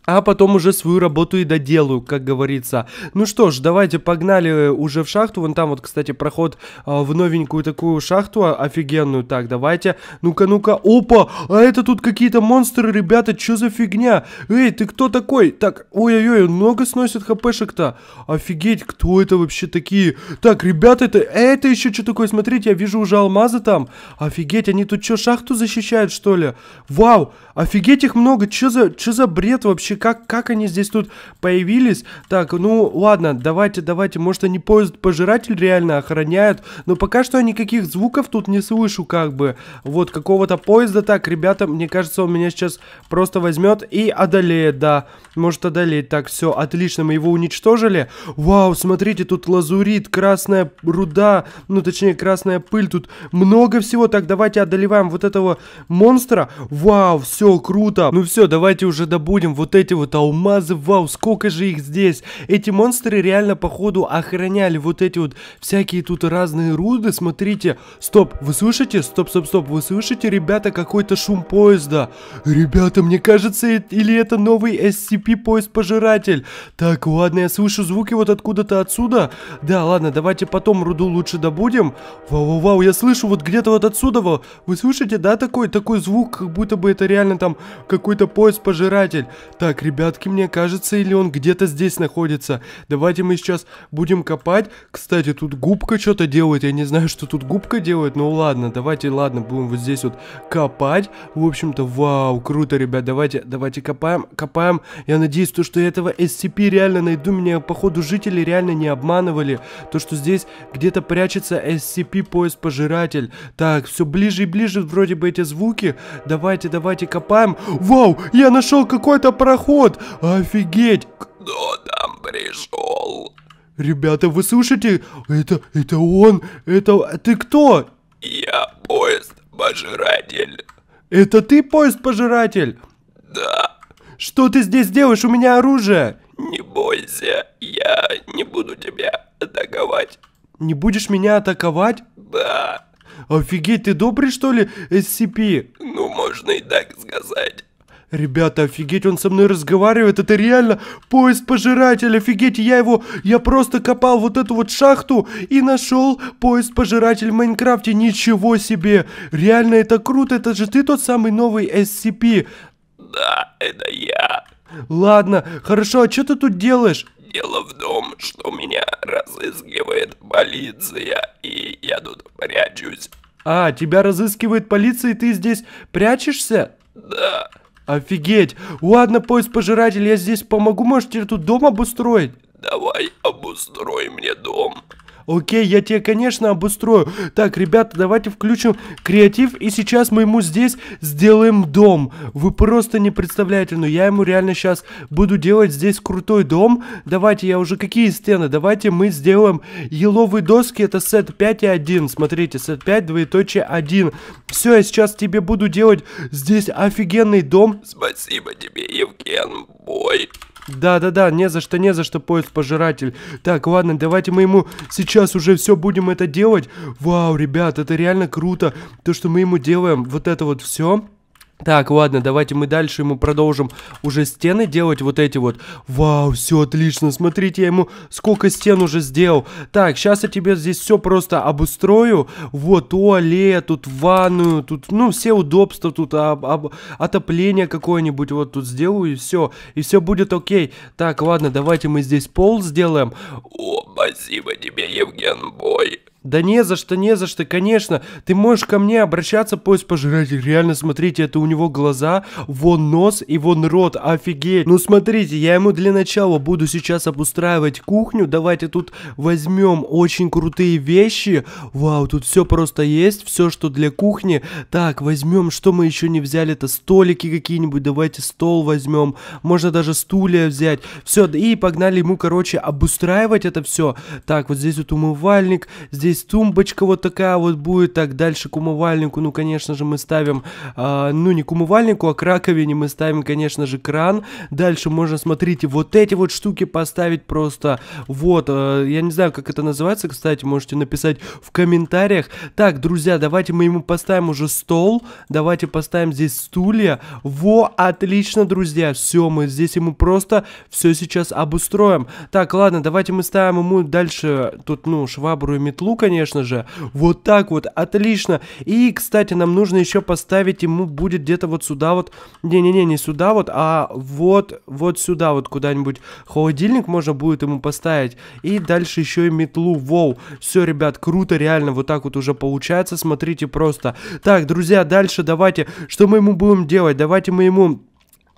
а потом уже свою работу и доделаю, как говорится. Ну что ж, давайте погнали уже в шахту. Вон там вот, кстати, проход э, в новенькую такую шахту офигенную. Так, давайте. Ну-ка, ну-ка. Опа! А это тут какие-то монстры, ребята. Чё за фигня? Эй, ты кто такой? Так, ой-ой-ой, много сносят хпшек-то. Офигеть, кто это вообще такие? Так, ребята, это, это еще что такое? Смотрите, я вижу уже алмазы там. Офигеть, они тут что, шахту защищают, что ли? Вау! Офигеть, их много. Чё за, чё за бред вообще? вообще, как, как они здесь тут появились? Так, ну ладно, давайте, давайте, может они поезд пожиратель реально охраняют, но пока что я никаких звуков тут не слышу, как бы. Вот, какого-то поезда, так, ребята, мне кажется, он меня сейчас просто возьмет и одолеет, да, может одолеет. Так, все, отлично, мы его уничтожили. Вау, смотрите, тут лазурит, красная руда, ну точнее, красная пыль, тут много всего. Так, давайте одолеваем вот этого монстра. Вау, все, круто. Ну все, давайте уже добудем вот эти эти вот алмазы, вау, сколько же их здесь. Эти монстры реально, походу, охраняли вот эти вот всякие тут разные руды. Смотрите, стоп, вы слышите? Стоп, стоп, стоп, вы слышите, ребята, какой-то шум поезда. Ребята, мне кажется, или это новый SCP поезд-пожиратель. Так, ладно, я слышу звуки вот откуда-то отсюда. Да, ладно, давайте потом руду лучше добудем. Вау-вау-вау, я слышу вот где-то вот отсюда. Вы слышите, да, такой, такой звук, как будто бы это реально там какой-то поезд-пожиратель. Так, так, ребятки, мне кажется, или он где-то здесь находится. Давайте мы сейчас будем копать. Кстати, тут губка что-то делает. Я не знаю, что тут губка делает. Ну ладно, давайте, ладно, будем вот здесь вот копать. В общем-то, вау, круто, ребят. Давайте, давайте копаем, копаем. Я надеюсь, то, что этого SCP реально найду. Меня, походу, жители реально не обманывали. То, что здесь где-то прячется SCP-поезд-пожиратель. Так, все ближе и ближе вроде бы эти звуки. Давайте, давайте копаем. Вау, я нашел какой-то пароход проход! Офигеть! Кто там пришел? Ребята, вы слышите? Это, это он! Это, а ты кто? Я поезд-пожиратель. Это ты поезд-пожиратель? Да. Что ты здесь делаешь? У меня оружие. Не бойся, я не буду тебя атаковать. Не будешь меня атаковать? Да. Офигеть, ты добрый что ли, SCP? Ну, можно и так сказать. Ребята, офигеть, он со мной разговаривает, это реально поезд-пожиратель, офигеть, я его, я просто копал вот эту вот шахту и нашел поезд-пожиратель в Майнкрафте, ничего себе, реально это круто, это же ты тот самый новый SCP. Да, это я. Ладно, хорошо, а что ты тут делаешь? Дело в том, что меня разыскивает полиция, и я тут прячусь. А, тебя разыскивает полиция, и ты здесь прячешься? Да. Офигеть! Ладно, поезд пожиратель, я здесь помогу, можете тут дом обустроить? Давай, обустрой мне дом. Окей, я тебе, конечно, обустрою. Так, ребята, давайте включим креатив. И сейчас мы ему здесь сделаем дом. Вы просто не представляете, но я ему реально сейчас буду делать здесь крутой дом. Давайте, я уже какие стены? Давайте мы сделаем еловые доски. Это сет 5 и 1. Смотрите, сет 5, двоеточие 1. Все, я сейчас тебе буду делать здесь офигенный дом. Спасибо тебе, Евген, бой. Да-да-да, не за что, не за что, поезд-пожиратель. Так, ладно, давайте мы ему сейчас уже все будем это делать. Вау, ребят, это реально круто, то, что мы ему делаем. Вот это вот все. Так, ладно, давайте мы дальше ему продолжим уже стены делать вот эти вот. Вау, все отлично, смотрите, я ему сколько стен уже сделал. Так, сейчас я тебе здесь все просто обустрою. Вот, туалет, тут ванную, тут, ну, все удобства, тут об, а, об, отопление какое-нибудь вот тут сделаю и все. И все будет окей. Так, ладно, давайте мы здесь пол сделаем. О, спасибо тебе, Евген Бой. Да не за что, не за что, конечно. Ты можешь ко мне обращаться, поезд пожиратель. Реально, смотрите, это у него глаза, вон нос и вон рот. Офигеть. Ну, смотрите, я ему для начала буду сейчас обустраивать кухню. Давайте тут возьмем очень крутые вещи. Вау, тут все просто есть, все, что для кухни. Так, возьмем, что мы еще не взяли? Это столики какие-нибудь. Давайте стол возьмем. Можно даже стулья взять. Все, и погнали ему, короче, обустраивать это все. Так, вот здесь вот умывальник, здесь здесь тумбочка вот такая вот будет. Так, дальше к умывальнику, ну, конечно же, мы ставим, э, ну, не к умывальнику, а к раковине мы ставим, конечно же, кран. Дальше можно, смотрите, вот эти вот штуки поставить просто. Вот, э, я не знаю, как это называется, кстати, можете написать в комментариях. Так, друзья, давайте мы ему поставим уже стол. Давайте поставим здесь стулья. Во, отлично, друзья, все, мы здесь ему просто все сейчас обустроим. Так, ладно, давайте мы ставим ему дальше тут, ну, швабру и метлу, конечно же. Вот так вот, отлично. И, кстати, нам нужно еще поставить, ему будет где-то вот сюда вот, не-не-не, не сюда вот, а вот, вот сюда вот куда-нибудь холодильник можно будет ему поставить. И дальше еще и метлу, воу. Все, ребят, круто, реально, вот так вот уже получается, смотрите просто. Так, друзья, дальше давайте, что мы ему будем делать? Давайте мы ему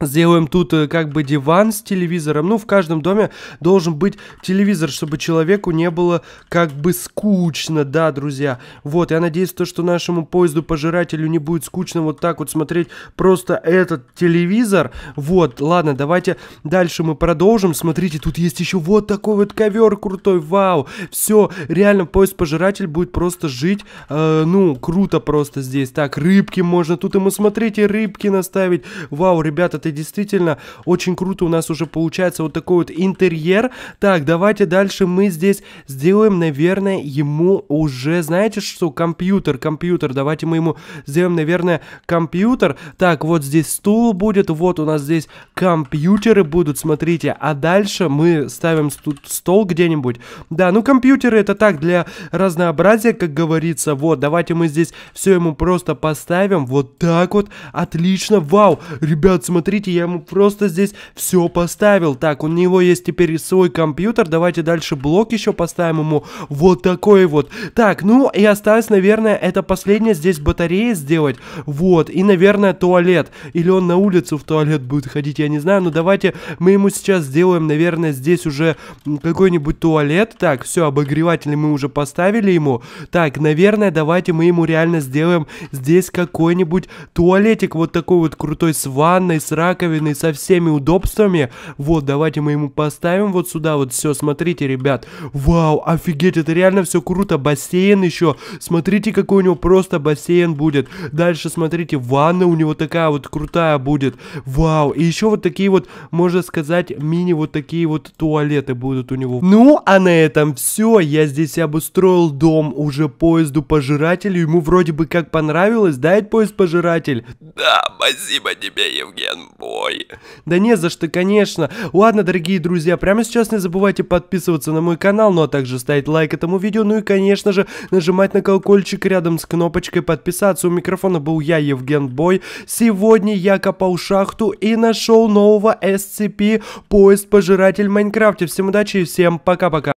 Сделаем тут э, как бы диван с телевизором. Ну, в каждом доме должен быть телевизор, чтобы человеку не было как бы скучно, да, друзья. Вот, я надеюсь, то, что нашему поезду-пожирателю не будет скучно вот так вот смотреть просто этот телевизор. Вот, ладно, давайте дальше мы продолжим. Смотрите, тут есть еще вот такой вот ковер крутой, вау. Все, реально, поезд-пожиратель будет просто жить, э, ну, круто просто здесь. Так, рыбки можно, тут ему, смотрите, рыбки наставить. Вау, ребята, и действительно очень круто у нас уже получается вот такой вот интерьер. Так, давайте дальше мы здесь сделаем, наверное, ему уже, знаете что, компьютер, компьютер. Давайте мы ему сделаем, наверное, компьютер. Так, вот здесь стул будет, вот у нас здесь компьютеры будут, смотрите. А дальше мы ставим тут стол где-нибудь. Да, ну компьютеры это так, для разнообразия, как говорится. Вот, давайте мы здесь все ему просто поставим. Вот так вот, отлично, вау, ребят, смотрите смотрите, я ему просто здесь все поставил. Так, у него есть теперь свой компьютер. Давайте дальше блок еще поставим ему. Вот такой вот. Так, ну и осталось, наверное, это последнее здесь батареи сделать. Вот, и, наверное, туалет. Или он на улицу в туалет будет ходить, я не знаю. Но давайте мы ему сейчас сделаем, наверное, здесь уже какой-нибудь туалет. Так, все, обогреватели мы уже поставили ему. Так, наверное, давайте мы ему реально сделаем здесь какой-нибудь туалетик. Вот такой вот крутой с ванной, с раковиной, со всеми удобствами. Вот, давайте мы ему поставим вот сюда вот все. Смотрите, ребят. Вау, офигеть, это реально все круто. Бассейн еще. Смотрите, какой у него просто бассейн будет. Дальше, смотрите, ванна у него такая вот крутая будет. Вау, и еще вот такие вот, можно сказать, мини вот такие вот туалеты будут у него. Ну, а на этом все. Я здесь обустроил дом уже поезду-пожирателю. Ему вроде бы как понравилось, да, поезд-пожиратель? Да, спасибо тебе, Евген тобой. Да не за что, конечно. Ладно, дорогие друзья, прямо сейчас не забывайте подписываться на мой канал, ну а также ставить лайк этому видео, ну и, конечно же, нажимать на колокольчик рядом с кнопочкой подписаться. У микрофона был я, Евген Бой. Сегодня я копал шахту и нашел нового SCP, поезд-пожиратель в Майнкрафте. Всем удачи и всем пока-пока.